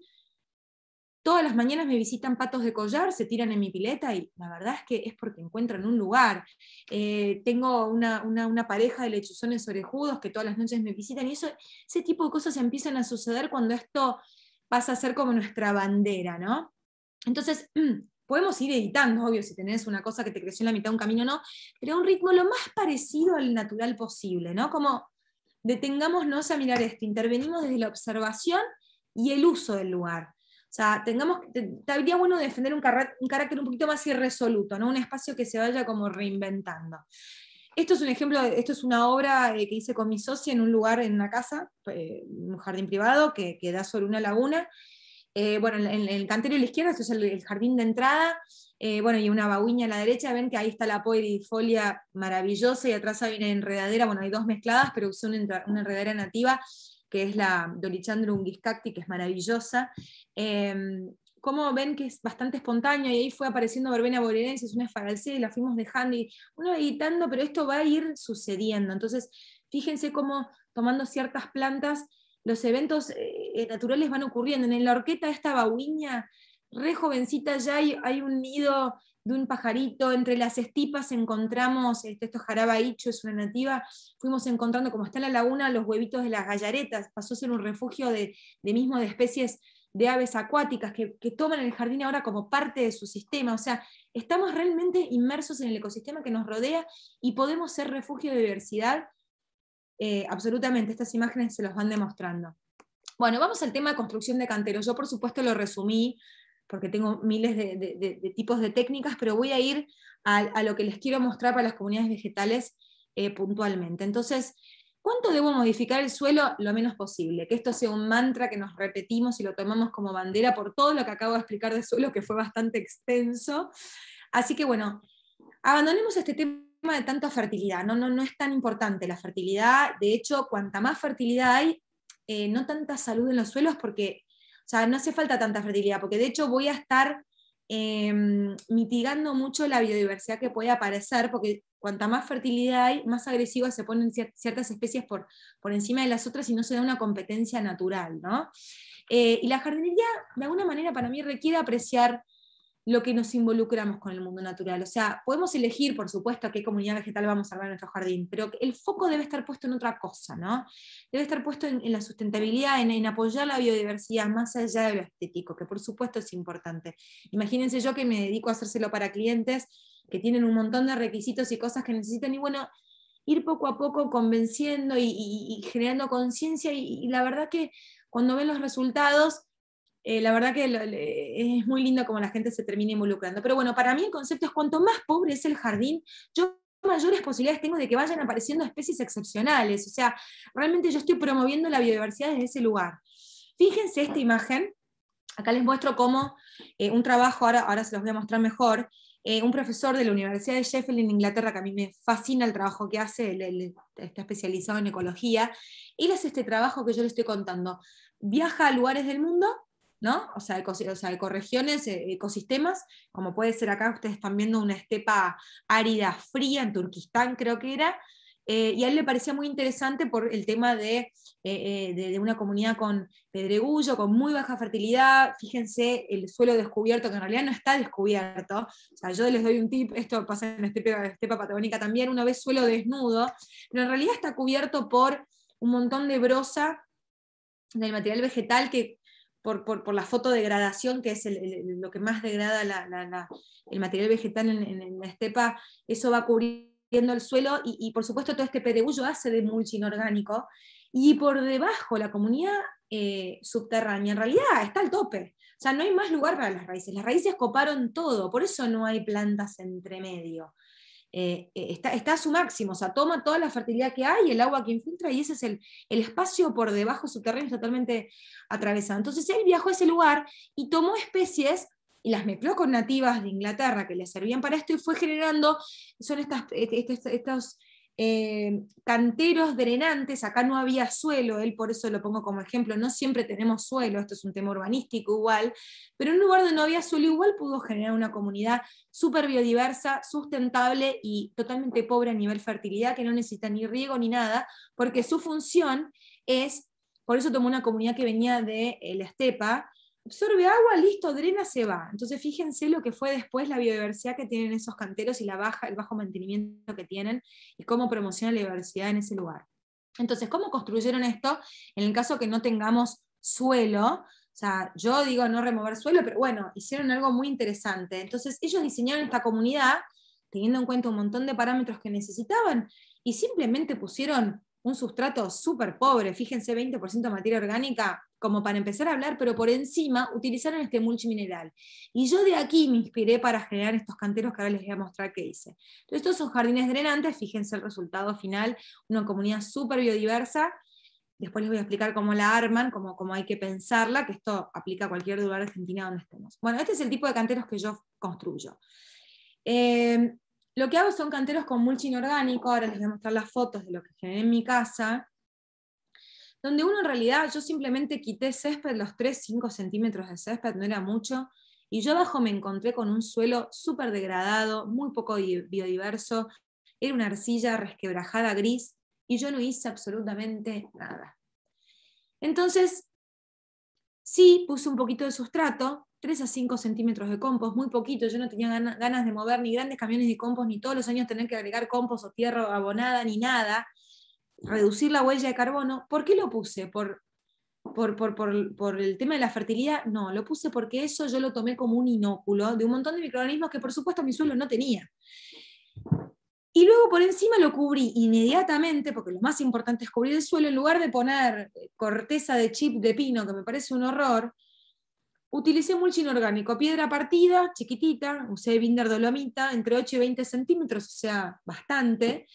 Todas las mañanas me visitan patos de collar, se tiran en mi pileta y la verdad es que es porque encuentran un lugar. Eh, tengo una, pareja de lechuzones orejudos que todas las noches me visitan y eso, ese tipo de cosas empiezan a suceder cuando esto pasa a ser como nuestra bandera, Entonces, *clears throat* podemos ir editando, obvio, si tenés una cosa que te creció en la mitad de un camino, no, pero a un ritmo lo más parecido al natural posible, Como detengámonos a mirar esto, intervenimos desde la observación y el uso del lugar. O sea, tengamos, estaría bueno defender un, un, carácter un poquito más irresoluto, ¿no? Un espacio que se vaya como reinventando. Esto es un ejemplo, esto es una obra eh, que hice con mi socia en un lugar, en una casa, eh, un jardín privado que, que da sobre una laguna. Eh, bueno, en, el cantero a la izquierda, esto es el, jardín de entrada, bueno, y una babuña a la derecha, ven que ahí está la poirifolia maravillosa y atrás hay una enredadera, bueno, hay dos mezcladas, pero es una enredadera nativa que es la Dolichandrum unguiscacti, que es maravillosa. Em, como ven que es bastante espontáneo y ahí fue apareciendo verbena bolerense, es una y la fuimos dejando y uno editando, pero esto va a ir sucediendo. Entonces, fíjense cómo tomando ciertas plantas, los eventos eh, eh, naturales van ocurriendo. En la orqueta esta bauiña, re jovencita, ya hay un nido de un pajarito, entre las estipas encontramos, este, esto jaraba hicho, es una nativa, fuimos encontrando, como está en la laguna, los huevitos de las gallaretas, pasó a ser un refugio de, mismo de especies de aves acuáticas que, toman el jardín ahora como parte de su sistema. O sea, estamos realmente inmersos en el ecosistema que nos rodea y podemos ser refugio de diversidad. Eh, absolutamente, estas imágenes se los van demostrando. Bueno, vamos al tema de construcción de canteros. Yo, por supuesto, lo resumí porque tengo miles de, tipos de técnicas, pero voy a ir a, lo que les quiero mostrar para las comunidades vegetales eh, puntualmente. Entonces, ¿cuánto debo modificar el suelo? Lo menos posible. Que esto sea un mantra que nos repetimos y lo tomamos como bandera por todo lo que acabo de explicar de suelo, que fue bastante extenso. Así que bueno, abandonemos este tema de tanta fertilidad, no, no, no es tan importante la fertilidad, de hecho, cuanta más fertilidad hay, eh, no tanta salud en los suelos porque o sea, no hace falta tanta fertilidad, porque de hecho voy a estar em, mitigando mucho la biodiversidad que puede aparecer, porque cuanta más fertilidad hay, más agresivas se ponen ciertas especies por, por encima de las otras y no se da una competencia natural. ¿no? Eh, y la jardinería, de alguna manera, para mí requiere apreciar lo que nos involucramos con el mundo natural. O sea, podemos elegir, por supuesto, qué comunidad vegetal vamos a armar en nuestro jardín, pero el foco debe estar puesto en otra cosa, ¿no? Debe estar puesto en, la sustentabilidad, en, apoyar la biodiversidad más allá de lo estético, que por supuesto es importante. Imagínense yo que me dedico a hacérselo para clientes que tienen un montón de requisitos y cosas que necesitan y bueno, ir poco a poco convenciendo y, generando conciencia y la verdad que cuando ven los resultados eh, la verdad que es muy lindo como la gente se termina involucrando. Pero bueno, para mí el concepto es cuanto más pobre es el jardín, yo mayores posibilidades tengo de que vayan apareciendo especies excepcionales. O sea, realmente yo estoy promoviendo la biodiversidad desde ese lugar. Fíjense esta imagen. Acá les muestro cómo eh, un trabajo, ahora, ahora se los voy a mostrar mejor, eh, un profesor de la Universidad de Sheffield en Inglaterra, que a mí me fascina el trabajo que hace, él, está especializado en ecología, él hace este trabajo que yo le estoy contando. Viaja a lugares del mundo ¿no? O sea, ecos, ecorregiones, eh, ecosistemas, como puede ser acá, ustedes están viendo una estepa árida, fría, en Turquistán creo que era, eh, y a él le parecía muy interesante por el tema eh, de, una comunidad con pedregullo, con muy baja fertilidad. Fíjense el suelo descubierto, que en realidad no está descubierto. O sea, yo les doy un tip, esto pasa en estepa, estepa patagónica también, una vez suelo desnudo, pero en realidad está cubierto por un montón de brosa del material vegetal que por, la fotodegradación, que es lo que más degrada el material vegetal en, la estepa, eso va cubriendo el suelo y, por supuesto todo este pedegullo hace de mulch inorgánico. Y por debajo la comunidad eh, subterránea en realidad está al tope. O sea, no hay más lugar para las raíces. Las raíces coparon todo, por eso no hay plantas entre medio. Eh, eh, está, está, a su máximo, o sea, toma toda la fertilidad que hay, el agua que infiltra, y ese es el, espacio por debajo su terreno totalmente atravesado. Entonces él viajó a ese lugar y tomó especies y las mezcló con nativas de Inglaterra que le servían para esto y fue generando, son estas, este, este, eh, canteros drenantes, acá no había suelo, él por eso lo pongo como ejemplo, no siempre tenemos suelo, esto es un tema urbanístico igual, pero en un lugar donde no había suelo igual pudo generar una comunidad súper biodiversa, sustentable y totalmente pobre a nivel fertilidad, que no necesita ni riego ni nada, porque su función es, por eso tomó una comunidad que venía de eh, la estepa, absorbe agua, listo, drena, se va. Entonces fíjense lo que fue después la biodiversidad que tienen esos canteros y la baja, el bajo mantenimiento que tienen y cómo promociona la diversidad en ese lugar. Entonces, ¿cómo construyeron esto? En el caso que no tengamos suelo, o sea, yo digo no remover suelo, pero bueno, hicieron algo muy interesante. Entonces, ellos diseñaron esta comunidad teniendo en cuenta un montón de parámetros que necesitaban y simplemente pusieron un sustrato súper pobre, fíjense, 20% de materia orgánica, como para empezar a hablar, pero por encima utilizaron este mulch mineral. Y yo de aquí me inspiré para generar estos canteros que ahora les voy a mostrar qué hice. estos son jardines drenantes, fíjense el resultado final, una comunidad súper biodiversa. Después les voy a explicar cómo la arman, cómo, cómo hay que pensarla, que esto aplica a cualquier lugar de Argentina donde estemos. Bueno, este es el tipo de canteros que yo construyo. Eh, lo que hago son canteros con mulch inorgánico, ahora les voy a mostrar las fotos de lo que generé en mi casa, donde uno en realidad, yo simplemente quité césped, los 3-5 centímetros de césped, no era mucho, y yo abajo me encontré con un suelo súper degradado, muy poco biodiverso, era una arcilla resquebrajada gris, y yo no hice absolutamente nada. Entonces, sí puse un poquito de sustrato, 3 a 5 centímetros de compost, muy poquito, yo no tenía ganas de mover ni grandes camiones de compost, ni todos los años tener que agregar compost o tierra abonada, ni nada, reducir la huella de carbono. ¿Por qué lo puse? ¿Por, por, por el tema de la fertilidad? No, lo puse porque eso yo lo tomé como un inóculo de un montón de microorganismos que por supuesto mi suelo no tenía. Y luego por encima lo cubrí inmediatamente, porque lo más importante es cubrir el suelo, en lugar de poner corteza de chip de pino, que me parece un horror, Utilicé mulch inorgánico, piedra partida, chiquitita, usé binder dolomita, entre 8 y 20 centímetros, o sea, bastante.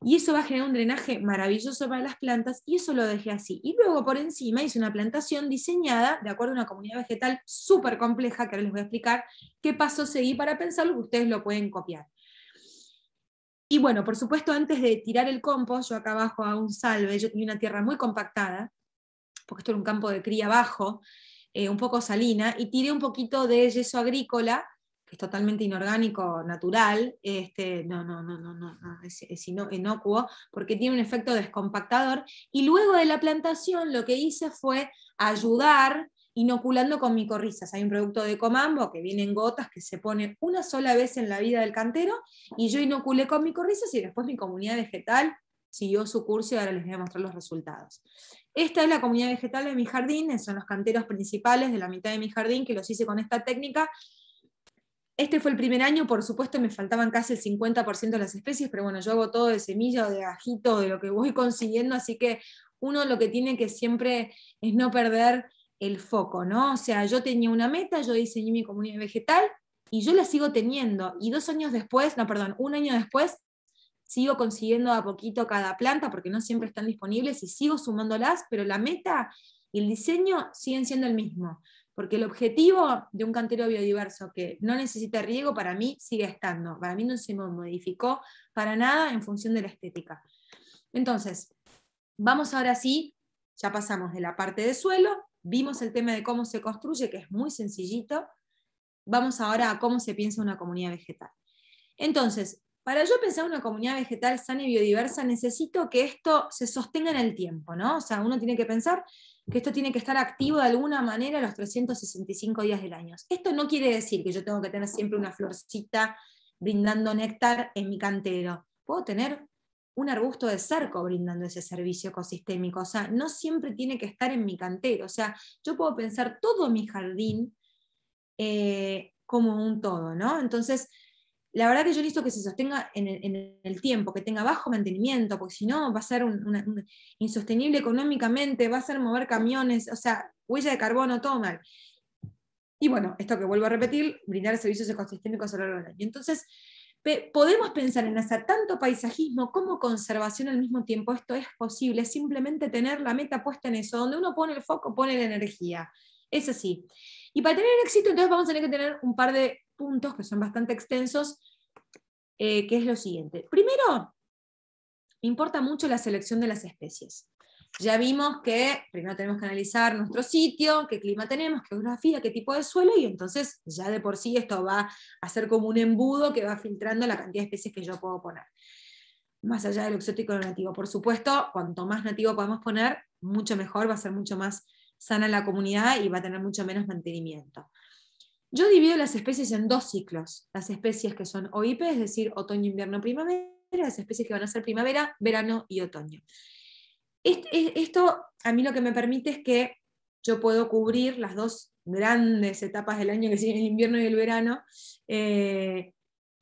Y eso va a generar un drenaje maravilloso para las plantas y eso lo dejé así. Y luego por encima hice una plantación diseñada de acuerdo a una comunidad vegetal súper compleja, que ahora les voy a explicar qué paso seguí para pensarlo, que ustedes lo pueden copiar. Y bueno, por supuesto, antes de tirar el compost, yo acá abajo a un salve, yo tenía una tierra muy compactada, porque esto era un campo de cría bajo, eh, un poco salina, y tiré un poquito de yeso agrícola, que es totalmente inorgánico, natural, este, no, no, no, no, no, es, inocuo, porque tiene un efecto descompactador. Y luego de la plantación lo que hice fue ayudar inoculando con micorrizas. Hay un producto de Comambo que viene en gotas que se pone una sola vez en la vida del cantero y yo inoculé con micorrizas y después mi comunidad vegetal siguió su curso y ahora les voy a mostrar los resultados. Esta es la comunidad vegetal de mi jardín, son los canteros principales de la mitad de mi jardín que los hice con esta técnica. Este fue el primer año, por supuesto me faltaban casi el 50% de las especies, pero bueno, yo hago todo de semilla de ajito, de lo que voy *laughs* consiguiendo, así que uno lo que tiene que siempre es no perder el foco, ¿no? O sea, yo tenía una meta, yo diseñé mi comunidad vegetal y yo la sigo teniendo. Y dos años después, no, perdón, un año después, sigo consiguiendo a poquito cada planta porque no siempre están disponibles y sigo sumándolas, pero la meta y el diseño siguen siendo el mismo, porque el objetivo de un cantero biodiverso que no necesita riego para mí sigue estando, para mí no se modificó para nada en función de la estética. Entonces, vamos ahora sí, ya pasamos de la parte de suelo, vimos el tema de cómo se construye, que es muy sencillito, vamos ahora a cómo se piensa una comunidad vegetal. Entonces, para yo pensar una comunidad vegetal sana y biodiversa, necesito que esto se sostenga en el tiempo, ¿no? O sea, uno tiene que pensar que esto tiene que estar activo de alguna manera los 365 días del año. Esto no quiere decir que yo tengo que tener siempre una florcita brindando néctar en mi cantero. Puedo tener un arbusto de cerco brindando ese servicio ecosistémico. O sea, no siempre tiene que estar en mi cantero. O sea, yo puedo pensar todo mi jardín eh, como un todo, ¿no? Entonces, la verdad que yo necesito que se sostenga en el, tiempo, que tenga bajo mantenimiento, porque si no va a ser insostenible económicamente, va a ser mover camiones, o sea, huella de carbono, todo mal. Y bueno, esto que vuelvo a repetir, brindar servicios ecosistémicos a lo largo del año. Entonces, podemos pensar en hacer tanto paisajismo como conservación al mismo tiempo. Esto es posible, simplemente tener la meta puesta en eso. Donde uno pone el foco, pone la energía. Es así. Y para tener éxito, entonces vamos a tener que tener un par de puntos que son bastante extensos, eh, que es lo siguiente. Primero, importa mucho la selección de las especies. Ya vimos que primero tenemos que analizar nuestro sitio, qué clima tenemos, qué geografía, qué tipo de suelo, y entonces ya de por sí esto va a ser como un embudo que va filtrando la cantidad de especies que yo puedo poner. Más allá del lo exótico y nativo, por supuesto, cuanto más nativo podamos poner, mucho mejor, va a ser mucho más sana la comunidad y va a tener mucho menos mantenimiento. Yo divido las especies en dos ciclos. Las especies que son OIP, es decir, otoño, invierno, primavera, las especies que van a ser primavera, verano y otoño. Esto a mí lo que me permite es que yo puedo cubrir las dos grandes etapas del año, que son el invierno y el verano, eh,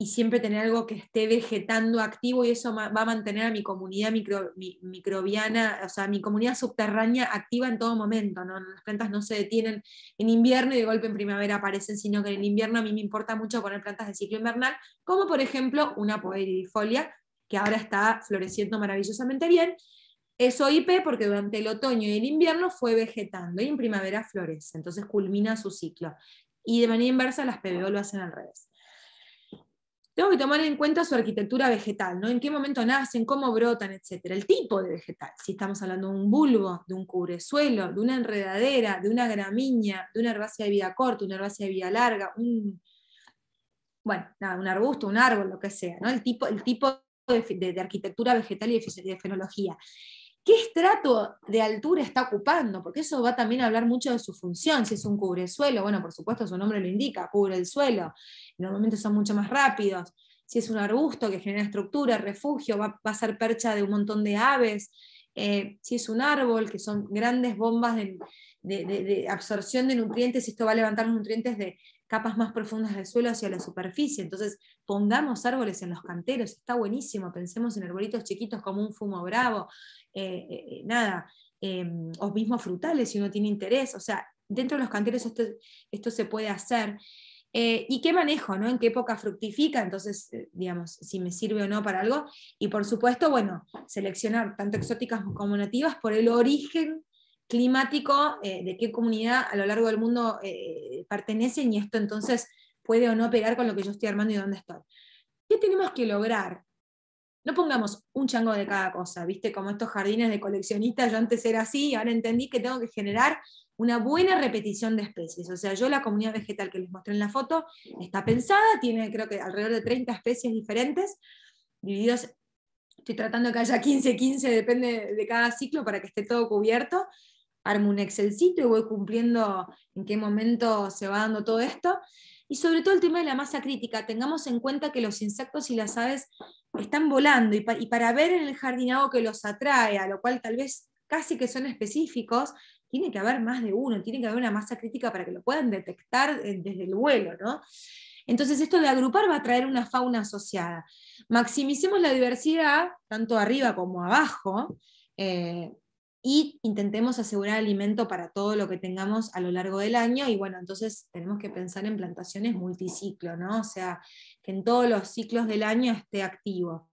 y siempre tener algo que esté vegetando activo y eso va a mantener a mi comunidad microbiana, o sea, mi comunidad subterránea activa en todo momento. ¿no? Las plantas no se detienen en invierno y de golpe en primavera aparecen, sino que en invierno a mí me importa mucho poner plantas de ciclo invernal, como por ejemplo una poeridifolia, que ahora está floreciendo maravillosamente bien. Es IP, porque durante el otoño y el invierno fue vegetando y en primavera florece, entonces culmina su ciclo. Y de manera inversa las PBO lo hacen al revés tengo que tomar en cuenta su arquitectura vegetal, ¿no? En qué momento nacen, cómo brotan, etc. El tipo de vegetal, si estamos hablando de un bulbo, de un cubresuelo, de una enredadera, de una gramínea, de una herbácea de vida corta, una herbácea de vida larga, un, bueno, nada, un arbusto, un árbol, lo que sea, ¿no? El tipo, el tipo de, arquitectura vegetal y de, de fenología. ¿Qué estrato de altura está ocupando? Porque eso va también a hablar mucho de su función, si es un cubresuelo, bueno, por supuesto su nombre lo indica, cubre el suelo normalmente son mucho más rápidos. Si es un arbusto que genera estructura, refugio, va, a ser percha de un montón de aves. Eh, si es un árbol, que son grandes bombas de, absorción de nutrientes, esto va a levantar los nutrientes de capas más profundas del suelo hacia la superficie. Entonces, pongamos árboles en los canteros, está buenísimo. Pensemos en arbolitos chiquitos como un fumo bravo, eh, eh, nada, em, o mismos frutales si uno tiene interés. O sea, dentro de los canteros esto se puede hacer. Eh, y qué manejo, En qué época fructifica, entonces, eh, digamos, si me sirve o no para algo. Y por supuesto, bueno, seleccionar tanto exóticas como nativas por el origen climático eh, de qué comunidad a lo largo del mundo pertenecen y esto entonces puede o no pegar con lo que yo estoy armando y dónde estoy. ¿Qué tenemos que lograr? No pongamos un chango de cada cosa, ¿viste? Como estos jardines de coleccionistas, yo antes era así y ahora entendí que tengo que generar una buena repetición de especies. O sea, yo la comunidad vegetal que les mostré en la foto está pensada, tiene creo que alrededor de 30 especies diferentes, divididos, estoy tratando que haya 15, 15, depende de cada ciclo para que esté todo cubierto. Armo un Excelcito y voy cumpliendo en qué momento se va dando todo esto. Y sobre todo el tema de la masa crítica, tengamos en cuenta que los insectos y las aves están volando y, para, ver en el jardinado que los atrae, a lo cual tal vez casi que son específicos, tiene que haber más de uno, tiene que haber una masa crítica para que lo puedan detectar eh, desde el vuelo, ¿no? Entonces, esto de agrupar va a traer una fauna asociada. Maximicemos la diversidad, tanto arriba como abajo, e y intentemos asegurar alimento para todo lo que tengamos a lo largo del año. Y bueno, entonces tenemos que pensar en plantaciones multiciclo, ¿no? O sea, que en todos los ciclos del año esté activo,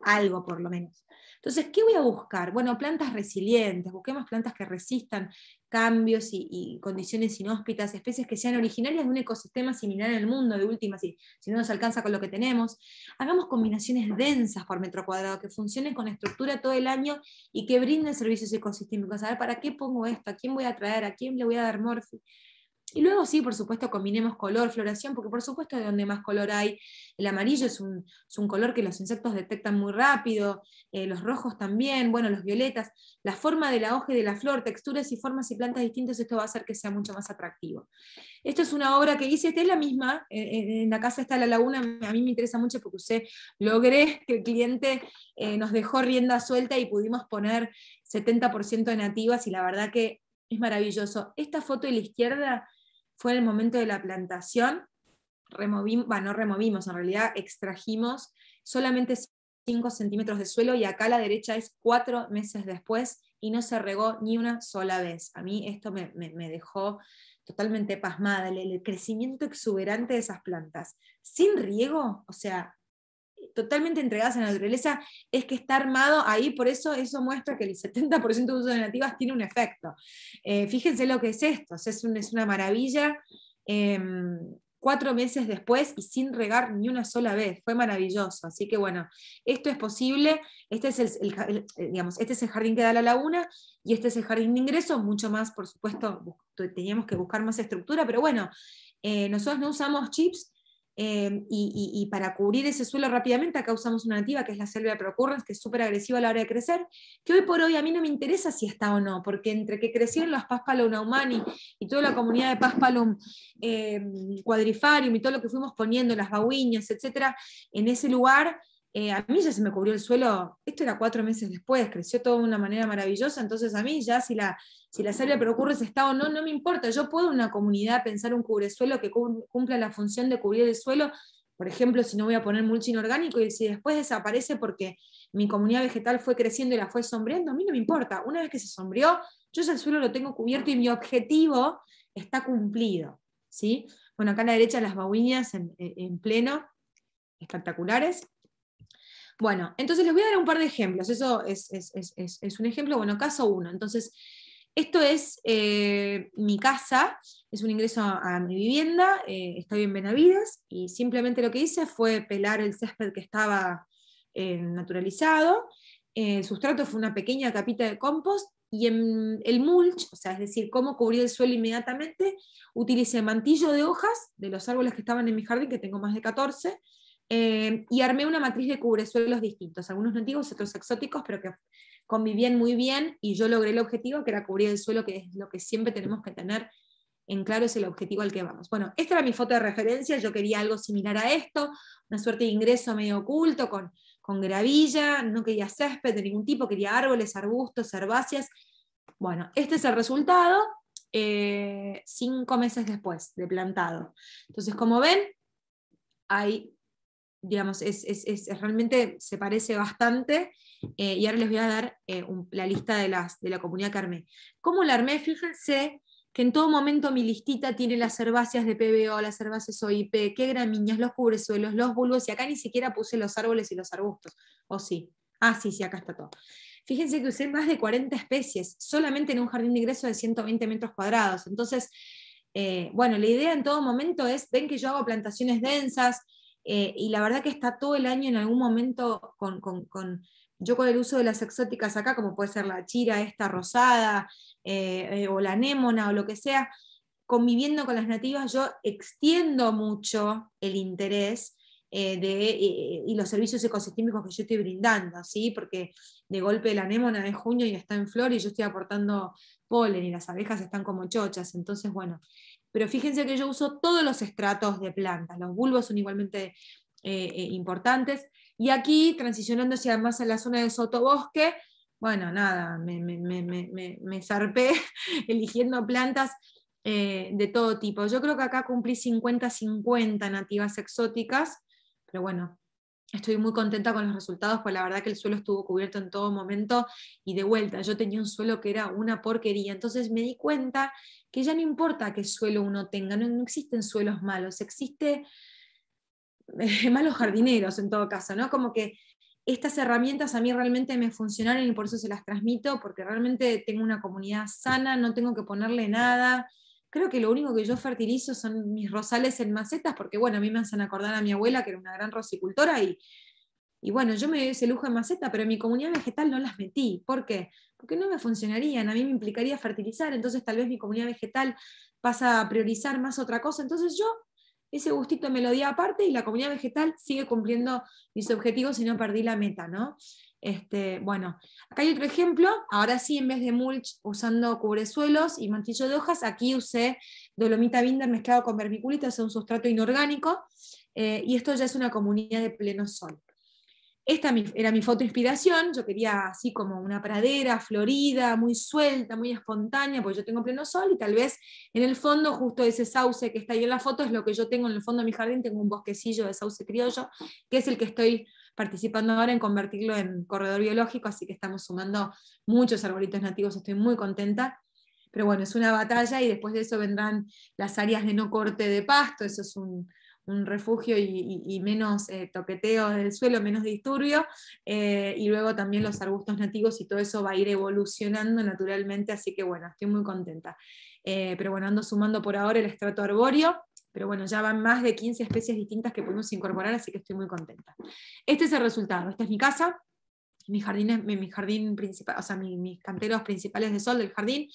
algo por lo menos. Entonces, ¿qué voy a buscar? Bueno, plantas resilientes, busquemos plantas que resistan cambios y, condiciones inhóspitas, especies que sean originarias de un ecosistema similar en el mundo, de última, si, si no nos alcanza con lo que tenemos. Hagamos combinaciones densas por metro cuadrado, que funcionen con estructura todo el año y que brinden servicios ecosistémicos. A ver, ¿para qué pongo esto? ¿A quién voy a traer? ¿A quién le voy a dar morfi? Y luego sí, por supuesto, combinemos color, floración, porque por supuesto de donde más color hay, el amarillo es un, color que los insectos detectan muy rápido, eh, los rojos también, bueno, los violetas, la forma de la hoja y de la flor, texturas y formas y plantas distintas, esto va a hacer que sea mucho más atractivo. Esto es una obra que hice, esta es la misma, en, la casa está la laguna, a mí me interesa mucho porque usé, logré que el cliente eh, nos dejó rienda suelta y pudimos poner 70% de nativas y la verdad que es maravilloso. Esta foto de la izquierda fue el momento de la plantación, removimos, no removimos, en realidad extrajimos solamente 5 centímetros de suelo y acá a la derecha es 4 meses después y no se regó ni una sola vez. A mí esto me, dejó totalmente pasmada, el, crecimiento exuberante de esas plantas. Sin riego, o sea, totalmente entregadas a la naturaleza, es que está armado ahí, por eso eso muestra que el 70% de uso de nativas tiene un efecto. Eh, fíjense lo que es esto, es, una maravilla. Em, cuatro meses después y sin regar ni una sola vez. Fue maravilloso. Así que bueno, esto es posible. Este es el, digamos, este es el jardín que da la laguna y este es el jardín de ingresos, Mucho más, por supuesto, teníamos que buscar más estructura, pero bueno, eh, nosotros no usamos chips Em, y, para cubrir ese suelo rápidamente, acá usamos una nativa que es la de Procurrens, que es súper agresiva a la hora de crecer, que hoy por hoy a mí no me interesa si está o no, porque entre que crecieron las Paspalum Naumani y toda la comunidad de Paspalum eh, em, quadrifarium y todo lo que fuimos poniendo, las baguiñas, etcétera, en ese lugar eh, a mí ya se me cubrió el suelo, esto era cuatro meses después, creció todo de una manera maravillosa, entonces a mí ya si la, si la salvia pero está o no, no me importa, yo puedo una comunidad pensar un cubresuelo que cumpla la función de cubrir el suelo, por ejemplo, si no voy a poner mulch inorgánico y si después desaparece porque mi comunidad vegetal fue creciendo y la fue sombreando, a mí no me importa, una vez que se sombreó, yo ya el suelo lo tengo cubierto y mi objetivo está cumplido, ¿sí? Bueno, acá a la derecha las bauiñas en, en pleno, espectaculares. Bueno, entonces les voy a dar un par de ejemplos. Eso es, un ejemplo, bueno, caso uno. Entonces, esto es eh, mi casa, es un ingreso a, mi vivienda, eh, estoy en Benavides y simplemente lo que hice fue pelar el césped que estaba eh, naturalizado, el sustrato fue una pequeña capita de compost y en el mulch, o sea, es decir, cómo cubrir el suelo inmediatamente, utilicé mantillo de hojas de los árboles que estaban en mi jardín, que tengo más de 14, eh, y armé una matriz de cubresuelos distintos, algunos nativos, otros exóticos, pero que convivían muy bien y yo logré el objetivo, que era cubrir el suelo, que es lo que siempre tenemos que tener en claro, es el objetivo al que vamos. Bueno, esta era mi foto de referencia, yo quería algo similar a esto, una suerte de ingreso medio oculto con, gravilla, no quería césped de ningún tipo, quería árboles, arbustos, herbáceas. Bueno, este es el resultado eh, cinco meses después de plantado. Entonces, como ven, hay digamos, es, realmente se parece bastante. Eh, y ahora les voy a dar eh, la lista de, las, de la comunidad que armé. ¿Cómo la armé? Fíjense que en todo momento mi listita tiene las herbáceas de PBO, las herbáceas OIP, qué gramíneas, los cubresuelos, los bulbos, y acá ni siquiera puse los árboles y los arbustos. ¿O sí? Ah, sí, sí, acá está todo. Fíjense que usé más de 40 especies, solamente en un jardín de ingreso de 120 metros cuadrados. Entonces, eh, bueno, la idea en todo momento es, ven que yo hago plantaciones densas, eh, y la verdad que está todo el año en algún momento con, yo con el uso de las exóticas acá, como puede ser la chira, esta rosada, eh, eh, o la anémona, o lo que sea, conviviendo con las nativas, yo extiendo mucho el interés de, y, los servicios ecosistémicos que yo estoy brindando, ¿sí? porque de golpe la anémona es junio y está en flor y yo estoy aportando polen y las abejas están como chochas. Entonces, bueno, pero fíjense que yo uso todos los estratos de plantas, los bulbos son igualmente eh, eh, importantes, y aquí, transicionando hacia más a la zona de sotobosque, bueno, nada, me, me, zarpé *laughs* eligiendo plantas eh, de todo tipo. Yo creo que acá cumplí 50-50 nativas exóticas, pero bueno, Estoy muy contenta con los resultados, pues la verdad que el suelo estuvo cubierto en todo momento y de vuelta. Yo tenía un suelo que era una porquería, entonces me di cuenta que ya no importa qué suelo uno tenga, no, existen suelos malos, existe eh, *laughs* malos jardineros en todo caso, ¿no? Como que estas herramientas a mí realmente me funcionaron y por eso se las transmito, porque realmente tengo una comunidad sana, no tengo que ponerle nada, creo que lo único que yo fertilizo son mis rosales en macetas, porque bueno, a mí me hacen acordar a mi abuela que era una gran rosicultora y, y bueno, yo me doy ese lujo en maceta, pero mi comunidad vegetal no las metí. ¿Por qué? Porque no me funcionarían, a mí me implicaría fertilizar, entonces tal vez mi comunidad vegetal pasa a priorizar más otra cosa, entonces yo ese gustito me lo di aparte y la comunidad vegetal sigue cumpliendo mis objetivos y no perdí la meta, ¿no? Este, bueno, acá hay otro ejemplo. Ahora sí, en vez de mulch usando cubresuelos y mantillo de hojas, aquí usé dolomita binder mezclado con vermiculita, es un sustrato inorgánico. Eh, y esto ya es una comunidad de pleno sol. Esta era mi foto inspiración, yo quería así como una pradera florida, muy suelta, muy espontánea, porque yo tengo pleno sol y tal vez en el fondo justo ese sauce que está ahí en la foto es lo que yo tengo en el fondo de mi jardín, tengo un bosquecillo de sauce criollo, que es el que estoy participando ahora en convertirlo en corredor biológico, así que estamos sumando muchos arbolitos nativos, estoy muy contenta. Pero bueno, es una batalla y después de eso vendrán las áreas de no corte de pasto, eso es un, refugio y, menos eh, toqueteo del suelo, menos disturbio, eh, y luego también los arbustos nativos y todo eso va a ir evolucionando naturalmente, así que bueno, estoy muy contenta. Eh, pero bueno, ando sumando por ahora el estrato arbóreo, pero bueno, ya van más de 15 especies distintas que pudimos incorporar, así que estoy muy contenta. Este es el resultado. Esta es mi casa, mis mi jardín principal, o mis, canteros principales de sol del jardín.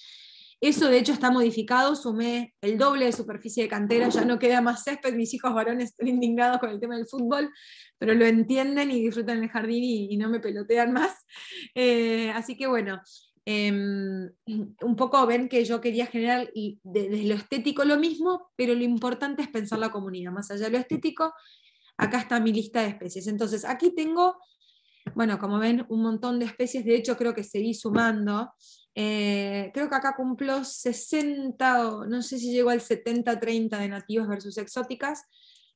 Eso de hecho está modificado, sumé el doble de superficie de cantera, ya no queda más césped, mis hijos varones están indignados con el tema del fútbol, pero lo entienden y disfrutan el jardín y, no me pelotean más. Eh, así que bueno, Em, un poco ven que yo quería generar y desde lo estético lo mismo, pero lo importante es pensar la comunidad. Más allá de lo estético, acá está mi lista de especies. Entonces, aquí tengo, bueno, como ven, un montón de especies. De hecho, creo que seguí sumando. Eh, creo que acá cumplo 60, o no sé si llegó al 70-30 de nativas versus exóticas.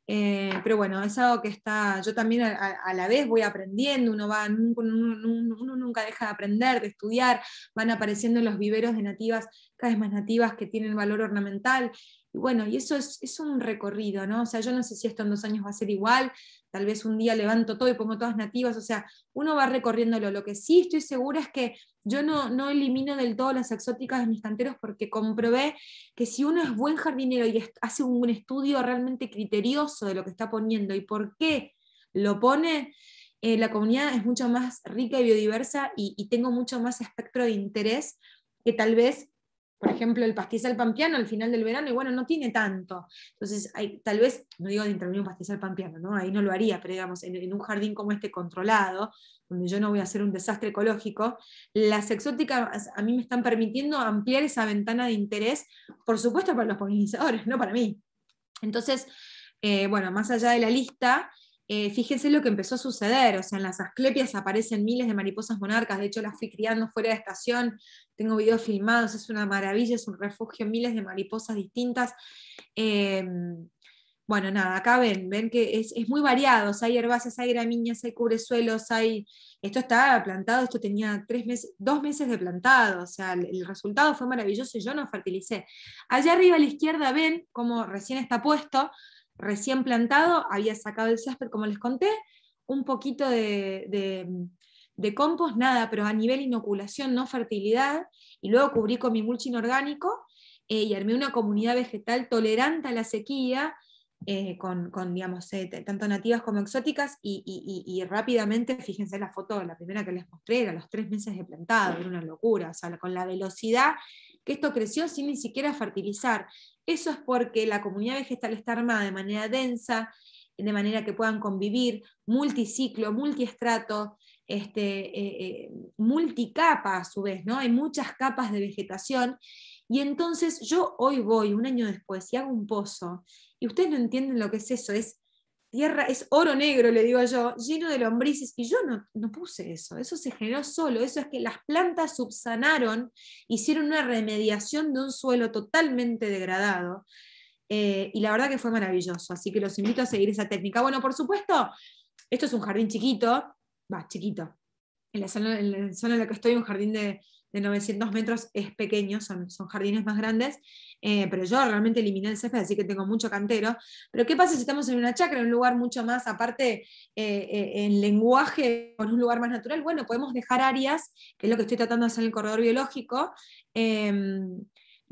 Eh, pero bueno, es algo que está, yo también a, la vez voy aprendiendo, uno, va, uno, nunca deja de aprender, de estudiar, van apareciendo los viveros de nativas, cada vez más nativas que tienen valor ornamental, y bueno, y eso es, un recorrido, ¿no? O sea, yo no sé si esto en dos años va a ser igual, tal vez un día levanto todo y pongo todas nativas, o sea, uno va recorriéndolo. Lo que sí estoy segura es que yo no, elimino del todo las exóticas de mis canteros porque comprobé que si uno es buen jardinero y hace un, estudio realmente criterioso de lo que está poniendo y por qué lo pone, eh, la comunidad es mucho más rica y biodiversa y, y, tengo mucho más espectro de interés que tal vez por ejemplo, el pastizal pampeano al final del verano, y bueno, no tiene tanto. Entonces, tal vez, no digo de intervenir un pastizal pampeano, ¿no? ahí no lo haría, pero digamos, en, un jardín como este controlado, donde yo no voy a hacer un desastre ecológico, las exóticas a mí me están permitiendo ampliar esa ventana de interés, por supuesto para los polinizadores, no para mí. Entonces, eh, bueno, más allá de la lista, eh, fíjense lo que empezó a suceder, o sea, en las asclepias aparecen miles de mariposas monarcas, de hecho las fui criando fuera de estación, tengo videos filmados, es una maravilla, es un refugio, miles de mariposas distintas. Eh, bueno, nada, acá ven, que es, muy variado, hay herbáceas, hay gramíneas, hay cubresuelos, hay... Esto está plantado, esto tenía tres meses, dos meses de plantado, o sea, el, resultado fue maravilloso y yo no fertilicé. Allá arriba a la izquierda ven cómo recién está puesto, recién plantado, había sacado el césped, como les conté, un poquito de, compost, nada, pero a nivel inoculación, no fertilidad, y luego cubrí con mi mulch inorgánico, eh, y armé una comunidad vegetal tolerante a la sequía, eh, con, digamos, eh, tanto nativas como exóticas, y, y, rápidamente, fíjense la foto, la primera que les mostré era los tres meses de plantado, era una locura, o sea, con la velocidad que esto creció sin ni siquiera fertilizar. Eso es porque la comunidad vegetal está armada de manera densa, de manera que puedan convivir, multiciclo, multiestrato, este, eh, eh, multicapa a su vez, ¿no? Hay muchas capas de vegetación. Y entonces yo hoy voy, un año después, y hago un pozo, y ustedes no entienden lo que es eso, es tierra, es oro negro, le digo yo, lleno de lombrices. Y yo no, puse eso, eso se generó solo, eso es que las plantas subsanaron, hicieron una remediación de un suelo totalmente degradado. Eh, y la verdad que fue maravilloso, así que los invito a seguir esa técnica. Bueno, por supuesto, esto es un jardín chiquito, va, chiquito. En la, en la zona en la que estoy, un jardín de de 900 metros es pequeño, son, son jardines más grandes, eh, pero yo realmente eliminé el césped, así que tengo mucho cantero. Pero ¿qué pasa si estamos en una chacra, en un lugar mucho más, aparte eh, eh, en lenguaje, en un lugar más natural? Bueno, podemos dejar áreas, que es lo que estoy tratando de hacer en el corredor biológico, em,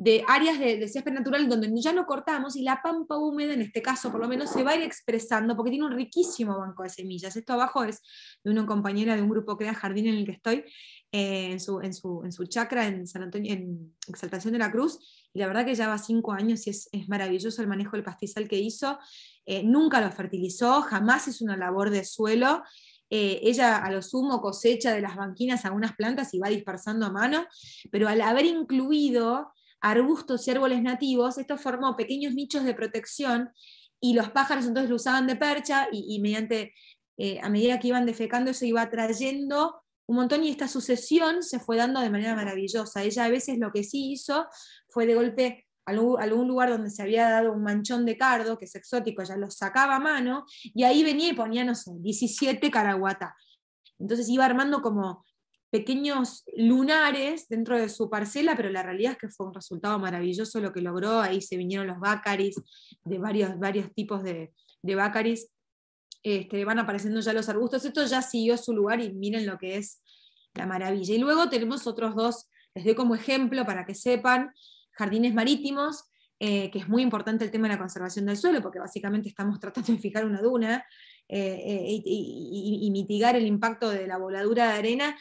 de áreas de, césped natural donde ya no cortamos y la pampa húmeda, en este caso por lo menos, se va a ir expresando porque tiene un riquísimo banco de semillas. Esto abajo es de una compañera de un grupo que da Jardín en el que estoy, eh, en, su, chacra en San Antonio, en Exaltación de la Cruz, y la verdad que ya va cinco años y es, maravilloso el manejo del pastizal que hizo. Eh, nunca lo fertilizó, jamás es una labor de suelo. Eh, ella a lo sumo cosecha de las banquinas algunas plantas y va dispersando a mano, pero al haber incluido arbustos y árboles nativos, esto formó pequeños nichos de protección y los pájaros entonces lo usaban de percha y, mediante, eh, a medida que iban defecando eso iba trayendo un montón y esta sucesión se fue dando de manera maravillosa. Ella a veces lo que sí hizo fue de golpe algún lugar donde se había dado un manchón de cardo, que es exótico, ella lo sacaba a mano, y ahí venía y ponía, no sé, 17 caraguata. Entonces iba armando como pequeños lunares dentro de su parcela, pero la realidad es que fue un resultado maravilloso lo que logró. Ahí se vinieron los bácaris, de varios, varios tipos de, de bácaris. Este, van apareciendo ya los arbustos. Esto ya siguió su lugar y miren lo que es la maravilla. Y luego tenemos otros dos, les doy como ejemplo para que sepan, jardines marítimos, eh, que es muy importante el tema de la conservación del suelo, porque básicamente estamos tratando de fijar una duna eh, eh, y, mitigar el impacto de la voladura de arena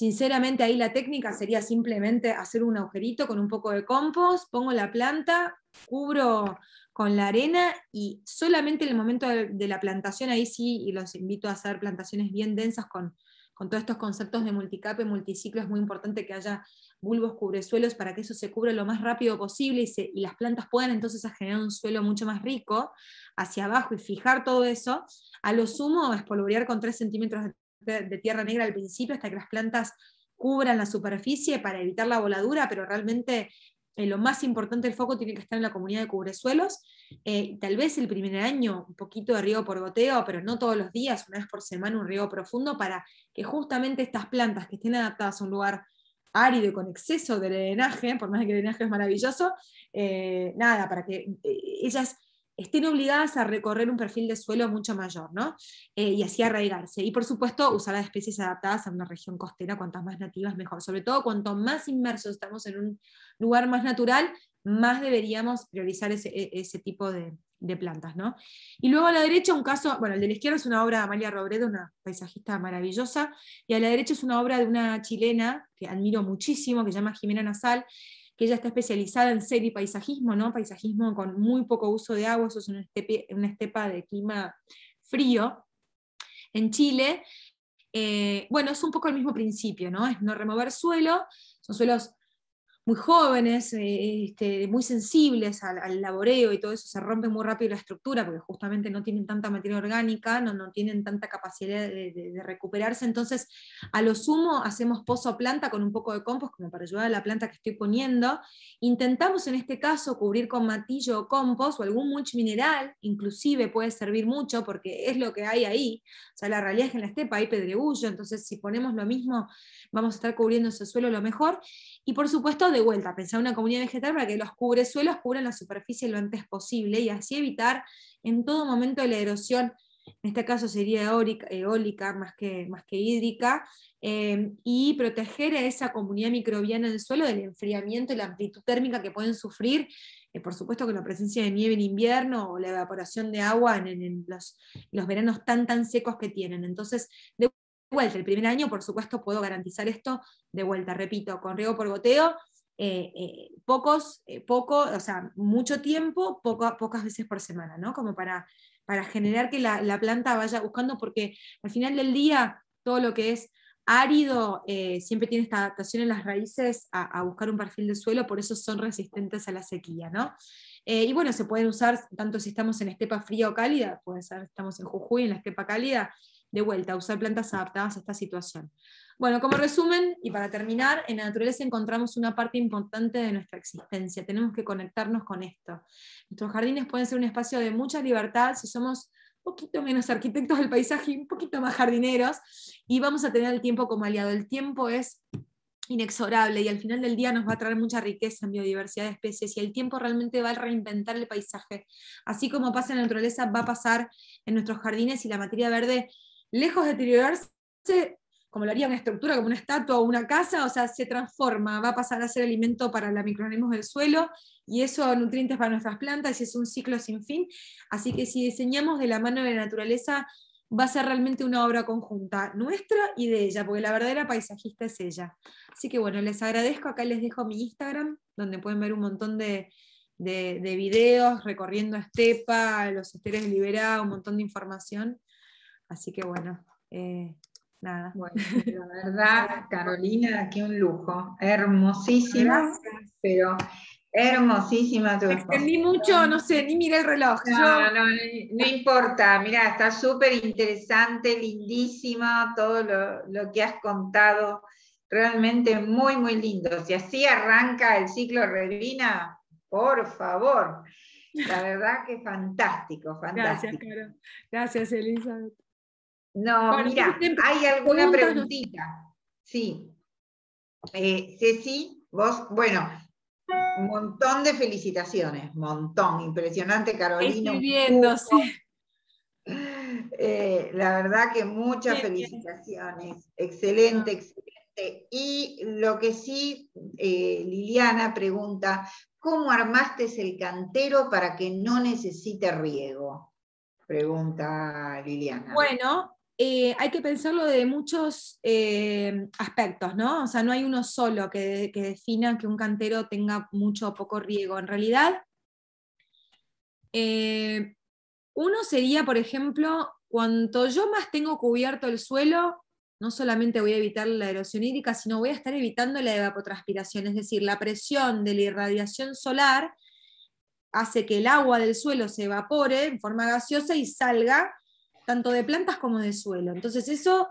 Sinceramente ahí la técnica sería simplemente hacer un agujerito con un poco de compost, pongo la planta, cubro con la arena y solamente en el momento de la plantación, ahí sí, y los invito a hacer plantaciones bien densas con, todos estos conceptos de multicape, multiciclo, es muy importante que haya bulbos cubresuelos para que eso se cubra lo más rápido posible y, las plantas puedan entonces generar un suelo mucho más rico hacia abajo y fijar todo eso, a lo sumo espolvorear con 3 centímetros de de tierra negra al principio hasta que las plantas cubran la superficie para evitar la voladura, pero realmente eh, lo más importante del foco tiene que estar en la comunidad de cubresuelos. Eh, tal vez el primer año un poquito de riego por goteo, pero no todos los días, una vez por semana un riego profundo para que justamente estas plantas que estén adaptadas a un lugar árido y con exceso de drenaje, por más que el drenaje es maravilloso, eh, nada, para que ellas estén obligadas a recorrer un perfil de suelo mucho mayor, ¿no? Eh, y así arraigarse. Y por supuesto, usar las especies adaptadas a una región costera, cuantas más nativas mejor. Sobre todo, cuanto más inmersos estamos en un lugar más natural, más deberíamos priorizar ese, e, tipo de, plantas, ¿no? Y luego a la derecha un caso, bueno, el de la izquierda es una obra de Amalia Robredo, una paisajista maravillosa, y a la derecha es una obra de una chilena que admiro muchísimo, que se llama Jimena Nasal, que ella está especializada en paisajismo, ¿no? Paisajismo con muy poco uso de agua, eso es una, estepa de clima frío en Chile. Eh, bueno, es un poco el mismo principio, ¿no? Es no remover suelo, son suelos muy jóvenes, eh, este, muy sensibles al, laboreo y todo eso, se rompe muy rápido la estructura porque justamente no tienen tanta materia orgánica, no, tienen tanta capacidad de, recuperarse, entonces a lo sumo hacemos pozo a planta con un poco de compost como para ayudar a la planta que estoy poniendo, intentamos en este caso cubrir con matillo o compost o algún mulch mineral, inclusive puede servir mucho porque es lo que hay ahí, o sea la realidad es que en la estepa hay pedregullo, entonces si ponemos lo mismo vamos a estar cubriendo ese suelo lo mejor. Y por supuesto, de vuelta, pensar una comunidad vegetal para que los cubresuelos cubran la superficie lo antes posible y así evitar en todo momento la erosión en este caso sería eólica, más, que, más, que, hídrica, eh, y proteger a esa comunidad microbiana del suelo del enfriamiento y la amplitud térmica que pueden sufrir, eh, por supuesto con la presencia de nieve en invierno o la evaporación de agua en, los, los, veranos tan tan secos que tienen. Entonces, de vuelta. El primer año, por supuesto, puedo garantizar esto de vuelta, repito, con riego por goteo, eh, eh, pocos, eh, o sea, mucho tiempo, pocas veces por semana, ¿no? Como para, generar que la, planta vaya buscando, porque al final del día, todo lo que es árido siempre tiene esta adaptación en las raíces a, buscar un perfil de suelo, por eso son resistentes a la sequía, ¿no? y bueno, se pueden usar tanto si estamos en estepa fría o cálida, puede ser, estamos en Jujuy, en la estepa cálida, de vuelta, usar plantas adaptadas a esta situación. Bueno, como resumen y para terminar, en la naturaleza encontramos una parte importante de nuestra existencia. Tenemos que conectarnos con esto. Nuestros jardines pueden ser un espacio de mucha libertad si somos un poquito menos arquitectos del paisaje y un poquito más jardineros y vamos a tener el tiempo como aliado. El tiempo es inexorable y al final del día nos va a traer mucha riqueza en biodiversidad de especies y el tiempo realmente va a reinventar el paisaje. Así como pasa en la naturaleza, va a pasar en nuestros jardines y la materia verde lejos de deteriorarse, como lo haría una estructura, como una estatua o una casa, o sea, se transforma, va a pasar a ser alimento para la microorganismos del suelo y eso nutrientes para nuestras plantas y es un ciclo sin fin. Así que si diseñamos de la mano de la naturaleza, va a ser realmente una obra conjunta nuestra y de ella, porque la verdadera paisajista es ella. Así que bueno, les agradezco, acá les dejo mi Instagram, donde pueden ver un montón de, de, videos recorriendo Estepa, los esteres de un montón de información. Así que bueno, eh, nada. la *laughs* verdad, Carolina, qué un lujo. Hermosísima, pero hermosísima tu Extendí mucho, no sé, ni miré el reloj. No, no, no, importa, mira, está súper interesante, lindísima todo lo, que has contado. Realmente muy, muy lindo. Si así arranca el ciclo Revina, por favor. La verdad que fantástico, fantástico. Gracias, Caro. Gracias, Elizabeth. No, mira, hay alguna preguntita. Sí. Eh, Ceci, vos, bueno, un montón de felicitaciones, montón, impresionante Carolina. Estoy sí. *laughs* Eh, la verdad que muchas felicitaciones, excelente, excelente. Y lo que sí, eh, Liliana pregunta, ¿cómo armaste el cantero para que no necesite riego? Pregunta Liliana. Bueno, eh, hay que pensarlo de muchos eh, aspectos, ¿no? O sea, no hay uno solo que, defina que un cantero tenga mucho o poco riego. En realidad, eh, uno sería, por ejemplo, cuanto yo más tengo cubierto el suelo, no solamente voy a evitar la erosión hídrica, sino voy a estar evitando la evapotranspiración, es decir, la presión de la irradiación solar hace que el agua del suelo se evapore en forma gaseosa y salga tanto de plantas como de suelo. Entonces eso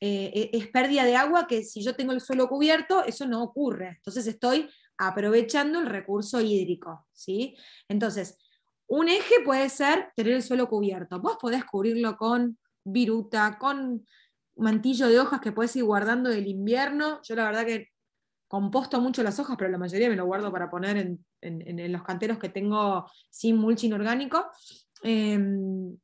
eh, e-, es pérdida de agua que si yo tengo el suelo cubierto, eso no ocurre. Entonces estoy aprovechando el recurso hídrico. ¿sí? Entonces, un eje puede ser tener el suelo cubierto. Vos podés cubrirlo con viruta, con mantillo de hojas que puedes ir guardando del invierno. Yo la verdad que composto mucho las hojas, pero la mayoría me lo guardo para poner en, los canteros que tengo sin mulching inorgánico. Em,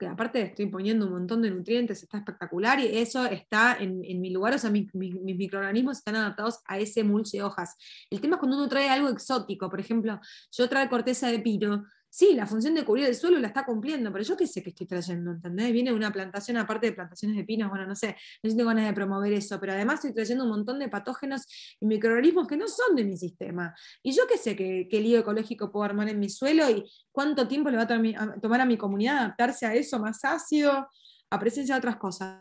que aparte estoy poniendo un montón de nutrientes, está espectacular y eso está en, mi lugar, o sea, mis, microorganismos están adaptados a ese mulch de hojas. El tema es cuando uno trae algo exótico, por ejemplo, yo trae corteza de pino, sí, la función de cubrir el suelo la está cumpliendo, pero yo qué sé que estoy trayendo, ¿entendés? Viene una plantación, aparte de plantaciones de pinos, bueno, no sé, no tengo ganas de promover eso, pero además estoy trayendo un montón de patógenos y microorganismos que no son de mi sistema. Y yo qué sé qué, lío ecológico puedo armar en mi suelo y cuánto tiempo le va a, tomar a mi comunidad adaptarse a eso más ácido, a presencia de otras cosas.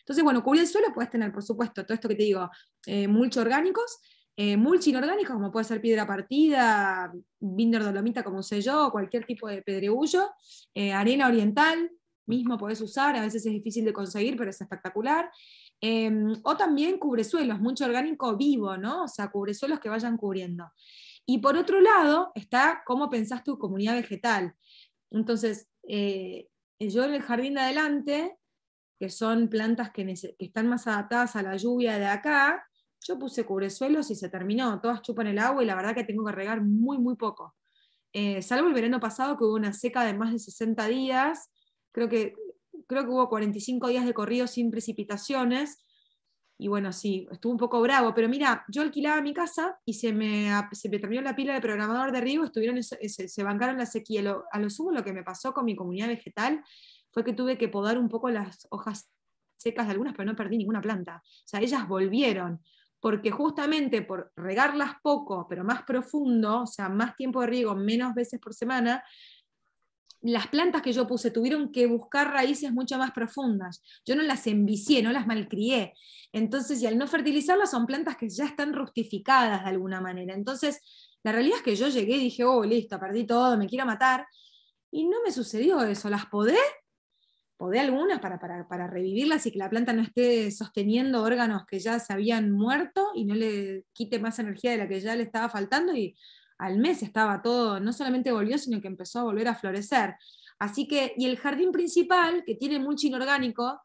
Entonces, bueno, cubrir el suelo puedes tener, por supuesto, todo esto que te digo, eh, orgánicos, eh, inorgánico, como puede ser piedra partida, binder dolomita, como sé yo, cualquier tipo de pedregullo, eh, arena oriental, mismo podés usar, a veces es difícil de conseguir, pero es espectacular. Em, o también cubresuelos, mucho orgánico vivo, ¿no? O sea, cubresuelos que vayan cubriendo. Y por otro lado está cómo pensás tu comunidad vegetal. Entonces, eh, yo en el jardín de adelante, que son plantas que están más adaptadas a la lluvia de acá, yo puse cubresuelos y se terminó, todas chupan el agua y la verdad que tengo que regar muy, muy poco. Eh, salvo el verano pasado que hubo una seca de más de 60 días, creo que, creo que hubo 45 días de corrido sin precipitaciones. Y bueno, sí, estuvo un poco bravo, pero mira, yo alquilaba mi casa y se me, se me terminó la pila de programador de riego, estuvieron, se, bancaron la sequía. a lo sumo lo que me pasó con mi comunidad vegetal fue que tuve que podar un poco las hojas secas de algunas, pero no perdí ninguna planta. O sea, ellas volvieron porque justamente por regarlas poco, pero más profundo, o sea, más tiempo de riego, menos veces por semana, las plantas que yo puse tuvieron que buscar raíces mucho más profundas. Yo no las envicié, no las malcrié. Entonces, y al no fertilizarlas son plantas que ya están rustificadas de alguna manera. Entonces, la realidad es que yo llegué y dije, oh, listo, perdí todo, me quiero matar. Y no me sucedió eso. Las podé Podé algunas para, para, revivirlas y que la planta no esté sosteniendo órganos que ya se habían muerto y no le quite más energía de la que ya le estaba faltando y al mes estaba todo, no solamente volvió, sino que empezó a volver a florecer. Así que, y el jardín principal, que tiene mucho inorgánico,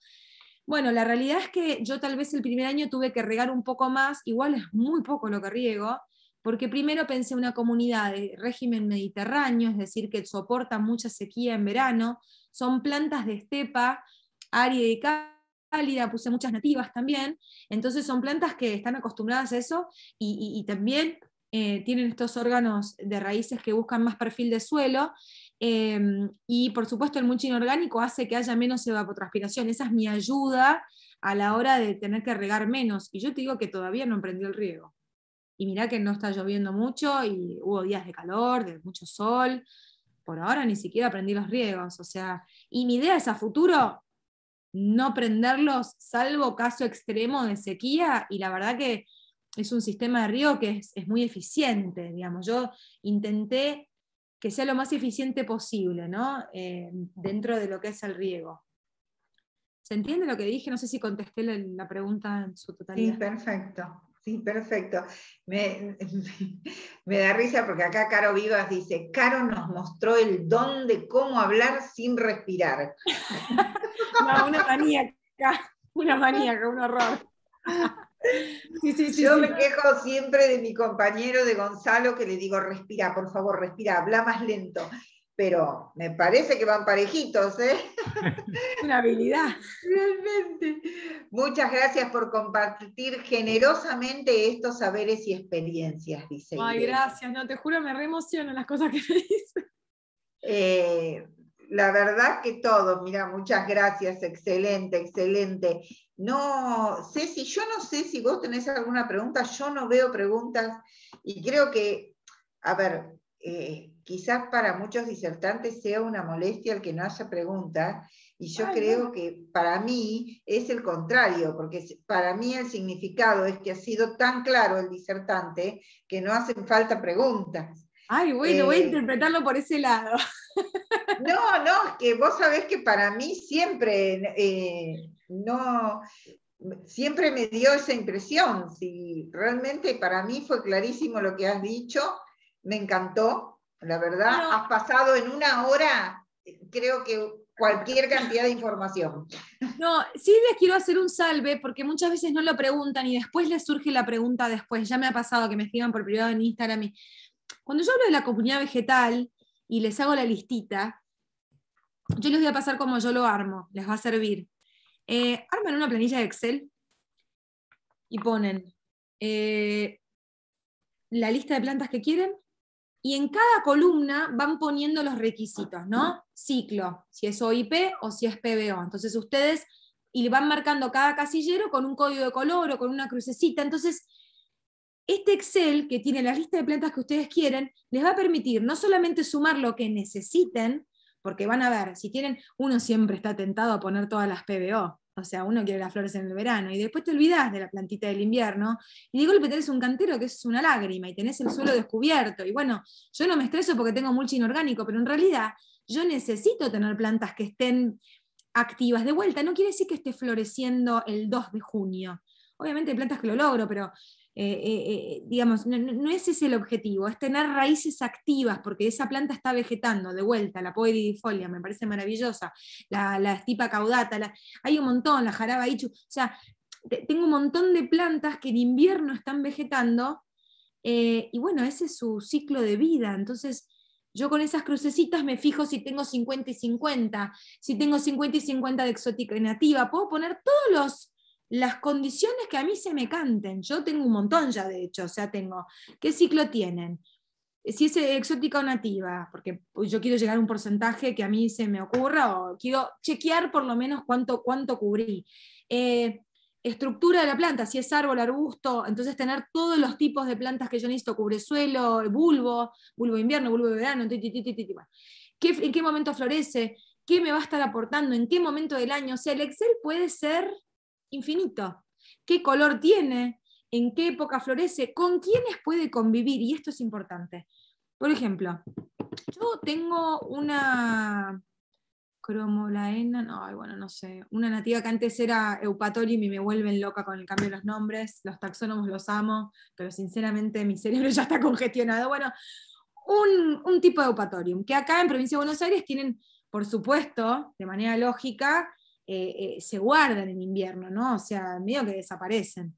bueno, la realidad es que yo tal vez el primer año tuve que regar un poco más, igual es muy poco lo que riego, porque primero pensé una comunidad de régimen mediterráneo, es decir, que soporta mucha sequía en verano, son plantas de estepa, área y cálida, puse muchas nativas también, entonces son plantas que están acostumbradas a eso y, también eh, tienen estos órganos de raíces que buscan más perfil de suelo. Em, y por supuesto el mucho inorgánico hace que haya menos evapotranspiración. Esa es mi ayuda a la hora de tener que regar menos. Y yo te digo que todavía no emprendí el riego. Y mirá que no está lloviendo mucho y hubo días de calor, de mucho sol. Por ahora ni siquiera aprendí los riegos. O sea, y mi idea es a futuro no prenderlos, salvo caso extremo de sequía. Y la verdad que es un sistema de riego que es, muy eficiente, Yo intenté que sea lo más eficiente posible, eh, dentro de lo que es el riego. ¿Se entiende lo que dije? No sé si contesté la, la pregunta en su totalidad. Sí, perfecto. Sí, perfecto. *laughs* Me, da risa porque acá Caro Vivas dice, Caro nos mostró el don de cómo hablar sin respirar. *laughs* una maníaca, una un horror. *laughs* Yo me quejo siempre de mi compañero de Gonzalo que le digo, respira, por favor, respira, habla más lento pero me parece que van parejitos, ¿eh? Una habilidad. Realmente. Muchas gracias por compartir generosamente estos saberes y experiencias, dice. Ay, gracias, no, te juro, me reemocionan las cosas que me dicen. Eh, la verdad que todo, mira, muchas gracias, excelente, excelente. No, sé si, yo no sé si vos tenés alguna pregunta, yo no veo preguntas y creo que, a ver, eh, quizás para muchos disertantes sea una molestia el que no haya preguntas, y yo creo que para mí es el contrario, porque para mí el significado es que ha sido tan claro el disertante que no hacen falta preguntas. Ay, bueno, voy a eh, interpretarlo por ese lado. *laughs* No, no, es que vos sabés que para mí siempre eh, no, siempre me dio esa impresión. Si realmente para mí fue clarísimo lo que has dicho, me encantó la verdad, has pasado en una hora, creo que cualquier cantidad de información. No, sí les quiero hacer un salve porque muchas veces no lo preguntan y después les surge la pregunta después. Ya me ha pasado que me escriban por privado en Instagram. Cuando yo hablo de la comunidad vegetal y les hago la listita, yo les voy a pasar como yo lo armo, les va a servir. Eh, arman una planilla de Excel y ponen eh, la lista de plantas que quieren, y en cada columna van poniendo los requisitos, ¿no? Ciclo, si es OIP o si es PBO. Entonces ustedes y van marcando cada casillero con un código de color o con una crucecita. Entonces, este Excel que tiene la lista de plantas que ustedes quieren, les va a permitir no solamente sumar lo que necesiten, porque van a ver, si tienen, uno siempre está tentado a poner todas las PBO, o sea, uno quiere las flores en el verano y después te olvidas de la plantita del invierno y de golpe tenés un cantero que es una lágrima y tenés el suelo descubierto. Y bueno, yo no me estreso porque tengo mulch inorgánico, pero en realidad yo necesito tener plantas que estén activas de vuelta. No quiere decir que esté floreciendo el 2 de junio. Obviamente hay plantas que lo logro, pero eh, eh, eh, digamos, no, ese es el objetivo, es tener raíces activas, porque esa planta está vegetando de vuelta, la Poedifolia me parece maravillosa, la, estipa caudata, hay un montón, la jaraba ichu, o sea, tengo un montón de plantas que en invierno están vegetando, y bueno, ese es su ciclo de vida. Entonces, yo con esas crucecitas me fijo si tengo 50 y 50, si tengo 50 y 50 de exótica y nativa, puedo poner todos los las condiciones que a mí se me canten. Yo tengo un montón ya, de hecho, o sea, tengo, ¿qué ciclo tienen? Si es exótica o nativa, porque pues, yo quiero llegar a un porcentaje que a mí se me ocurra o quiero chequear por lo menos cuánto, cuánto cubrí. Eh, estructura de la planta, si es árbol, arbusto, entonces tener todos los tipos de plantas que yo necesito, cubresuelo, bulbo, bulbo de invierno, bulbo de verano, ¿Qué, ¿En qué momento florece? ¿Qué me va a estar aportando? ¿En qué momento del año? O sea, el Excel puede ser infinito. ¿Qué color tiene? ¿En qué época florece? ¿Con quiénes puede convivir? Y esto es importante. Por ejemplo, yo tengo una cromolaena, no, bueno, no sé, una nativa que antes era eupatorium y me vuelven loca con el cambio de los nombres, los taxónomos los amo, pero sinceramente mi cerebro ya está congestionado. Bueno, un, un tipo de eupatorium, que acá en Provincia de Buenos Aires tienen, por supuesto, de manera lógica, eh, eh, se guardan en invierno, ¿no? O sea, medio que desaparecen.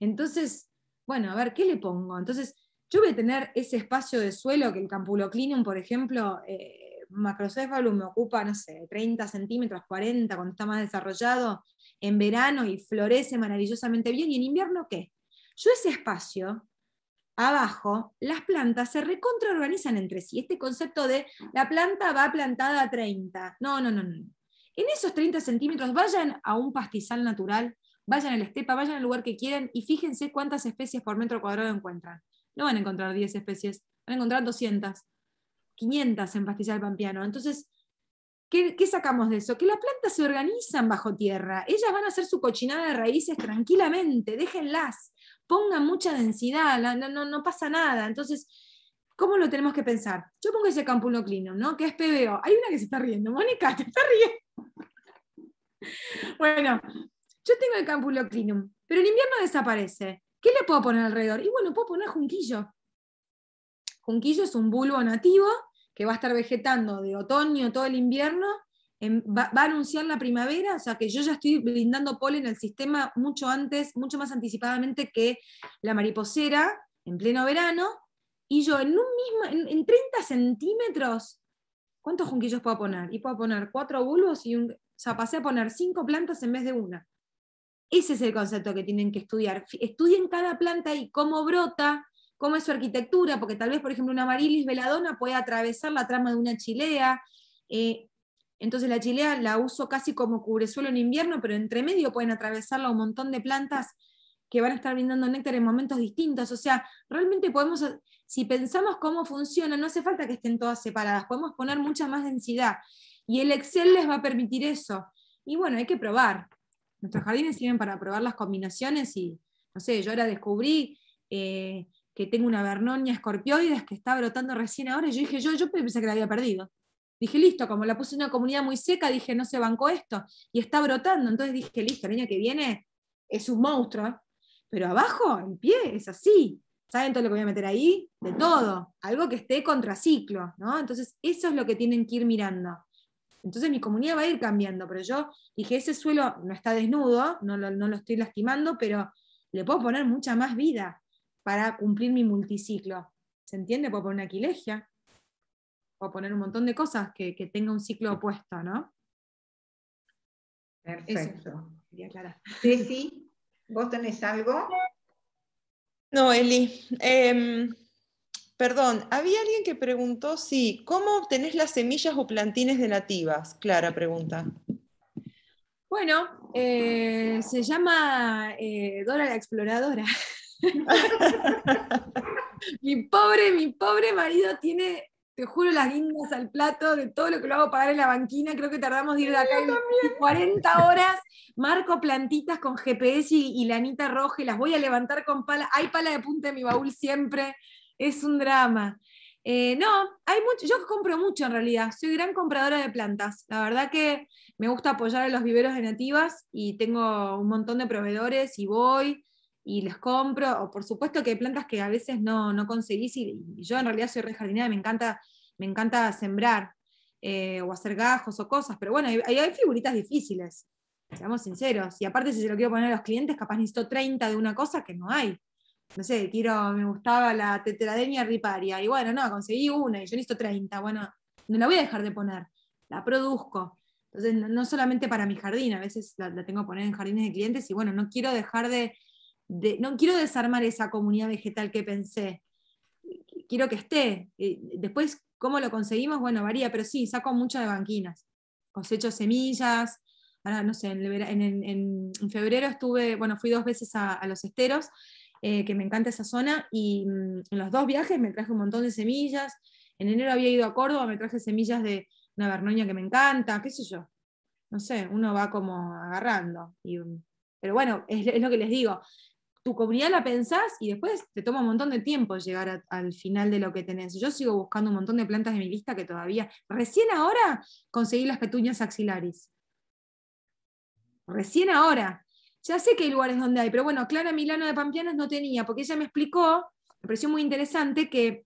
Entonces, bueno, a ver, ¿qué le pongo? Entonces, yo voy a tener ese espacio de suelo que el Campuloclinium, por ejemplo, eh, Macrocefalum me ocupa, no sé, 30 centímetros, 40, cuando está más desarrollado, en verano y florece maravillosamente bien, y en invierno, ¿qué? Yo ese espacio, abajo, las plantas se recontraorganizan entre sí. Este concepto de la planta va plantada a 30. No, no, no, no. En esos 30 centímetros, vayan a un pastizal natural, vayan a la estepa, vayan al lugar que quieran y fíjense cuántas especies por metro cuadrado encuentran. No van a encontrar 10 especies, van a encontrar 200, 500 en pastizal pampeano. Entonces, ¿Qué, sacamos de eso? Que las plantas se organizan bajo tierra. Ellas van a hacer su cochinada de raíces tranquilamente, déjenlas, pongan mucha densidad, no, pasa nada. Entonces, ¿cómo lo tenemos que pensar? Yo pongo ese campuloclino, ¿no? Que es PBO. Hay una que se está riendo. Mónica, te está riendo. Bueno, yo tengo el campuloclinum, pero el invierno desaparece. ¿Qué le puedo poner alrededor? Y bueno, puedo poner junquillo. Junquillo es un bulbo nativo que va a estar vegetando de otoño todo el invierno, va, a anunciar la primavera, o sea que yo ya estoy brindando polen al sistema mucho antes, mucho más anticipadamente que la mariposera en pleno verano, y yo en, un mismo, en, en 30 centímetros ¿cuántos junquillos puedo poner? Y puedo poner cuatro bulbos y un... O sea, pasé a poner cinco plantas en vez de una. Ese es el concepto que tienen que estudiar. Estudien cada planta y cómo brota, cómo es su arquitectura, porque tal vez, por ejemplo, una amarilis veladona puede atravesar la trama de una chilea. Eh, entonces la chilea la uso casi como cubresuelo en invierno, pero entre medio pueden atravesarla un montón de plantas que van a estar brindando néctar en momentos distintos. O sea, realmente podemos si pensamos cómo funciona, no hace falta que estén todas separadas, podemos poner mucha más densidad. Y el Excel les va a permitir eso. Y bueno, hay que probar. Nuestros jardines sirven para probar las combinaciones y, no sé, yo ahora descubrí eh, que tengo una vernonia escorpioides que está brotando recién ahora y yo dije, yo, yo pensé que la había perdido. Dije, listo, como la puse en una comunidad muy seca, dije, no se bancó esto y está brotando. Entonces dije, listo, el año que viene es un monstruo. Pero abajo, en pie, es así. ¿Saben todo lo que voy a meter ahí? De todo, algo que esté contraciclo, ¿no? Entonces, eso es lo que tienen que ir mirando. Entonces mi comunidad va a ir cambiando, pero yo dije, ese suelo no está desnudo, no lo, no lo estoy lastimando, pero le puedo poner mucha más vida para cumplir mi multiciclo. ¿Se entiende? Puedo poner una quilegia. puedo poner un montón de cosas que, que tenga un ciclo opuesto, ¿no? Perfecto. Ceci, ¿vos tenés algo? No, Eli. Em, perdón, había alguien que preguntó si, ¿cómo obtenés las semillas o plantines de nativas? Clara pregunta. Bueno, eh, se llama eh, Dora la Exploradora. *laughs* mi pobre, mi pobre marido tiene te juro las guindas al plato de todo lo que lo hago pagar en la banquina. Creo que tardamos de ir de acá 40 horas. Marco plantitas con GPS y, lanita roja y las voy a levantar con pala. Hay pala de punta en mi baúl siempre. Es un drama. Eh, no, hay mucho, yo compro mucho en realidad. Soy gran compradora de plantas. La verdad que me gusta apoyar a los viveros de nativas y tengo un montón de proveedores y voy y les compro, o por supuesto que hay plantas que a veces no, no conseguís, y, yo en realidad soy re jardinera, me encanta, me encanta sembrar eh, o hacer gajos o cosas, pero bueno, hay, figuritas difíciles, seamos sinceros, y aparte si se lo quiero poner a los clientes, capaz necesito 30 de una cosa que no hay. No sé, quiero, me gustaba la tetradenia riparia, y bueno, no, conseguí una y yo necesito 30, bueno, no la voy a dejar de poner, la produzco. Entonces, no, solamente para mi jardín, a veces la, la tengo que poner en jardines de clientes y bueno, no quiero dejar de, no quiero desarmar esa comunidad vegetal que pensé, quiero que esté. Eh, después, ¿cómo lo conseguimos? Bueno, varía, pero sí, saco mucho de banquinas. Cosecho semillas, ahora no sé, en, febrero estuve, bueno, fui dos veces a, los esteros, eh, que me encanta esa zona, y mm, en los dos viajes me traje un montón de semillas. En enero había ido a Córdoba, me traje semillas de una vernoña que me encanta, qué sé yo. No sé, uno va como agarrando. Y, mm, pero bueno, es, es lo que les digo tu comunidad la pensás y después te toma un montón de tiempo llegar al final de lo que tenés. Yo sigo buscando un montón de plantas de mi lista que todavía, recién ahora conseguí las petuñas axilaris. Recién ahora. Ya sé que hay lugares donde hay, pero bueno, Clara Milano de Pampianas no tenía, porque ella me explicó, me pareció muy interesante que,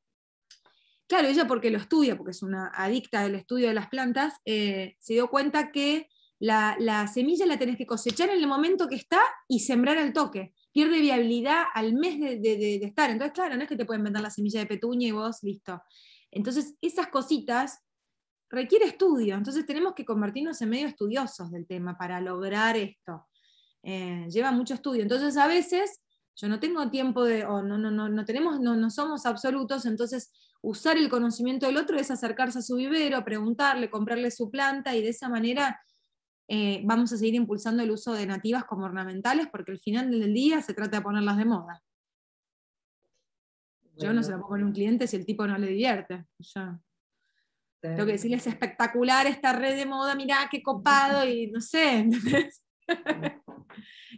claro, ella porque lo estudia, porque es una adicta del estudio de las plantas, eh, se dio cuenta que la, semilla la tenés que cosechar en el momento que está y sembrar al toque pierde viabilidad al mes de, estar. Entonces, claro, no es que te pueden vender la semilla de petuña y vos, listo. Entonces, esas cositas requiere estudio. Entonces, tenemos que convertirnos en medio estudiosos del tema para lograr esto. Eh, lleva mucho estudio. Entonces, a veces, yo no tengo tiempo de, o no, no, no, no tenemos, no somos absolutos, entonces usar el conocimiento del otro es acercarse a su vivero, preguntarle, comprarle su planta y de esa manera eh, vamos a seguir impulsando el uso de nativas como ornamentales, porque al final del día se trata de ponerlas de moda. Yo no se la pongo en un cliente si el tipo no le divierte. Lo Tengo que decirles espectacular esta red de moda, mirá qué copado y no sé, *laughs*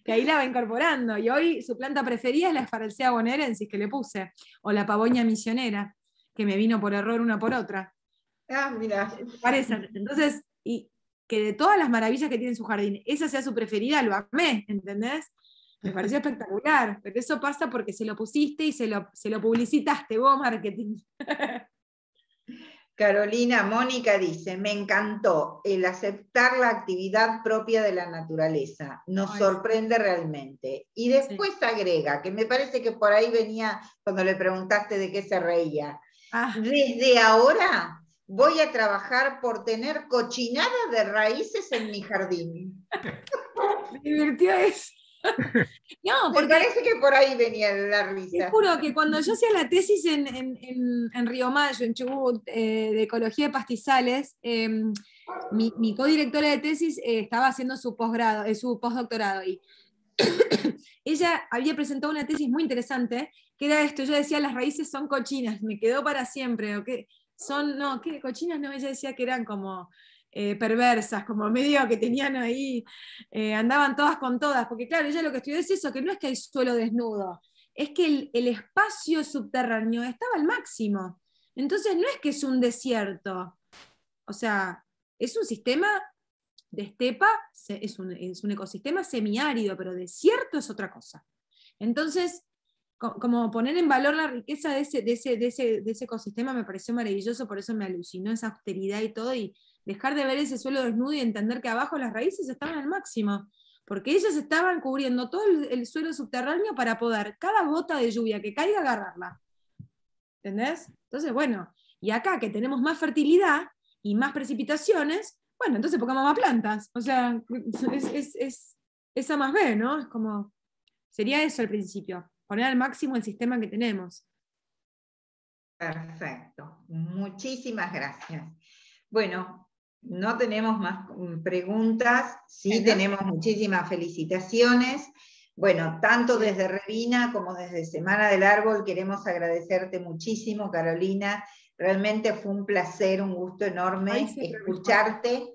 que ahí la va incorporando. Y hoy su planta preferida es la esfarelcea bonerensis que le puse, o la pavoña misionera, que me vino por error una por otra. Ah, mira. Parecen. Entonces, y que de todas las maravillas que tiene su jardín, esa sea su preferida, lo amé, ¿entendés? Me pareció espectacular, pero eso pasa porque se lo pusiste y se lo, se publicitaste vos, marketing. *laughs* Carolina Mónica dice, me encantó el aceptar la actividad propia de la naturaleza, nos sorprende realmente. Y después agrega, que me parece que por ahí venía cuando le preguntaste de qué se reía, ah. desde ahora voy a trabajar por tener cochinada de raíces en mi jardín. Me divirtió eso. *laughs* No, porque parece que por ahí venía la risa. Te juro que cuando yo hacía la tesis en, en, en, Río Mayo, en Chubut, eh, de ecología de pastizales, em, mi, codirectora de tesis eh, estaba haciendo su posgrado, eh, su postdoctorado y *coughs* ella había presentado una tesis muy interesante que era esto, yo decía las raíces son cochinas, me quedó para siempre, ¿okay? son, no, ¿qué? Cochinas, no, ella decía que eran como eh, perversas, como medio que tenían ahí, eh, andaban todas con todas, porque claro, ella lo que estudió es eso, que no es que hay suelo desnudo, es que el, espacio subterráneo estaba al máximo. Entonces no es que es un desierto, o sea, es un sistema de estepa, es un, es un ecosistema semiárido, pero desierto es otra cosa. Entonces, como poner en valor la riqueza de ese, de ecosistema me pareció maravilloso, por eso me alucinó esa austeridad y todo, y dejar de ver ese suelo desnudo y entender que abajo las raíces estaban al máximo, porque ellas estaban cubriendo todo el, suelo subterráneo para poder cada gota de lluvia que caiga agarrarla. ¿Entendés? Entonces, bueno, y acá que tenemos más fertilidad y más precipitaciones, bueno, entonces pongamos más plantas. O sea, *laughs* es, es, más B, ¿no? Es como, sería eso al principio poner al máximo el sistema que tenemos. Perfecto, muchísimas gracias. Bueno, no tenemos más preguntas, sí tenemos muchísimas felicitaciones. Bueno, tanto desde Revina como desde Semana del Árbol queremos agradecerte muchísimo, Carolina. Realmente fue un placer, un gusto enorme escucharte.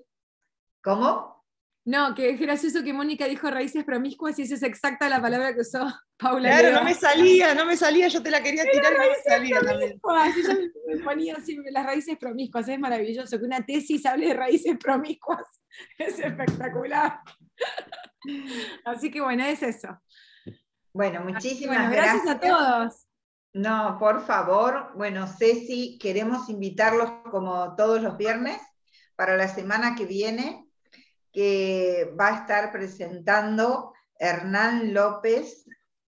¿Cómo? No, que es gracioso que Mónica dijo raíces promiscuas y esa es exacta la palabra que usó *laughs* Paula. Claro, no me salía, no me salía, yo te la quería tirar no me salía también. yo me ponía así las raíces promiscuas, es maravilloso que una tesis hable de raíces promiscuas, *laughs* es espectacular. *laughs* Así que bueno, es eso. Bueno, muchísimas gracias. Gracias a todos. No, por favor, bueno, Ceci, queremos invitarlos como todos los viernes para la semana que viene que va a estar presentando Hernán López,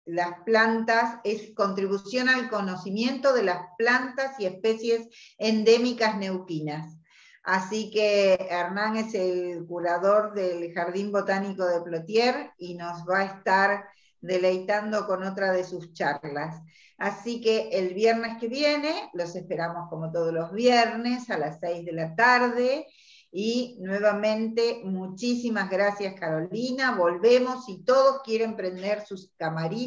las plantas, es contribución al conocimiento de las plantas y especies endémicas neuquinas. Así que Hernán es el curador del Jardín Botánico de Plotier y nos va a estar deleitando con otra de sus charlas. Así que el viernes que viene, los esperamos como todos los viernes a las 6 de la tarde y nuevamente, muchísimas gracias Carolina. Volvemos. Si todos quieren prender sus camaritas.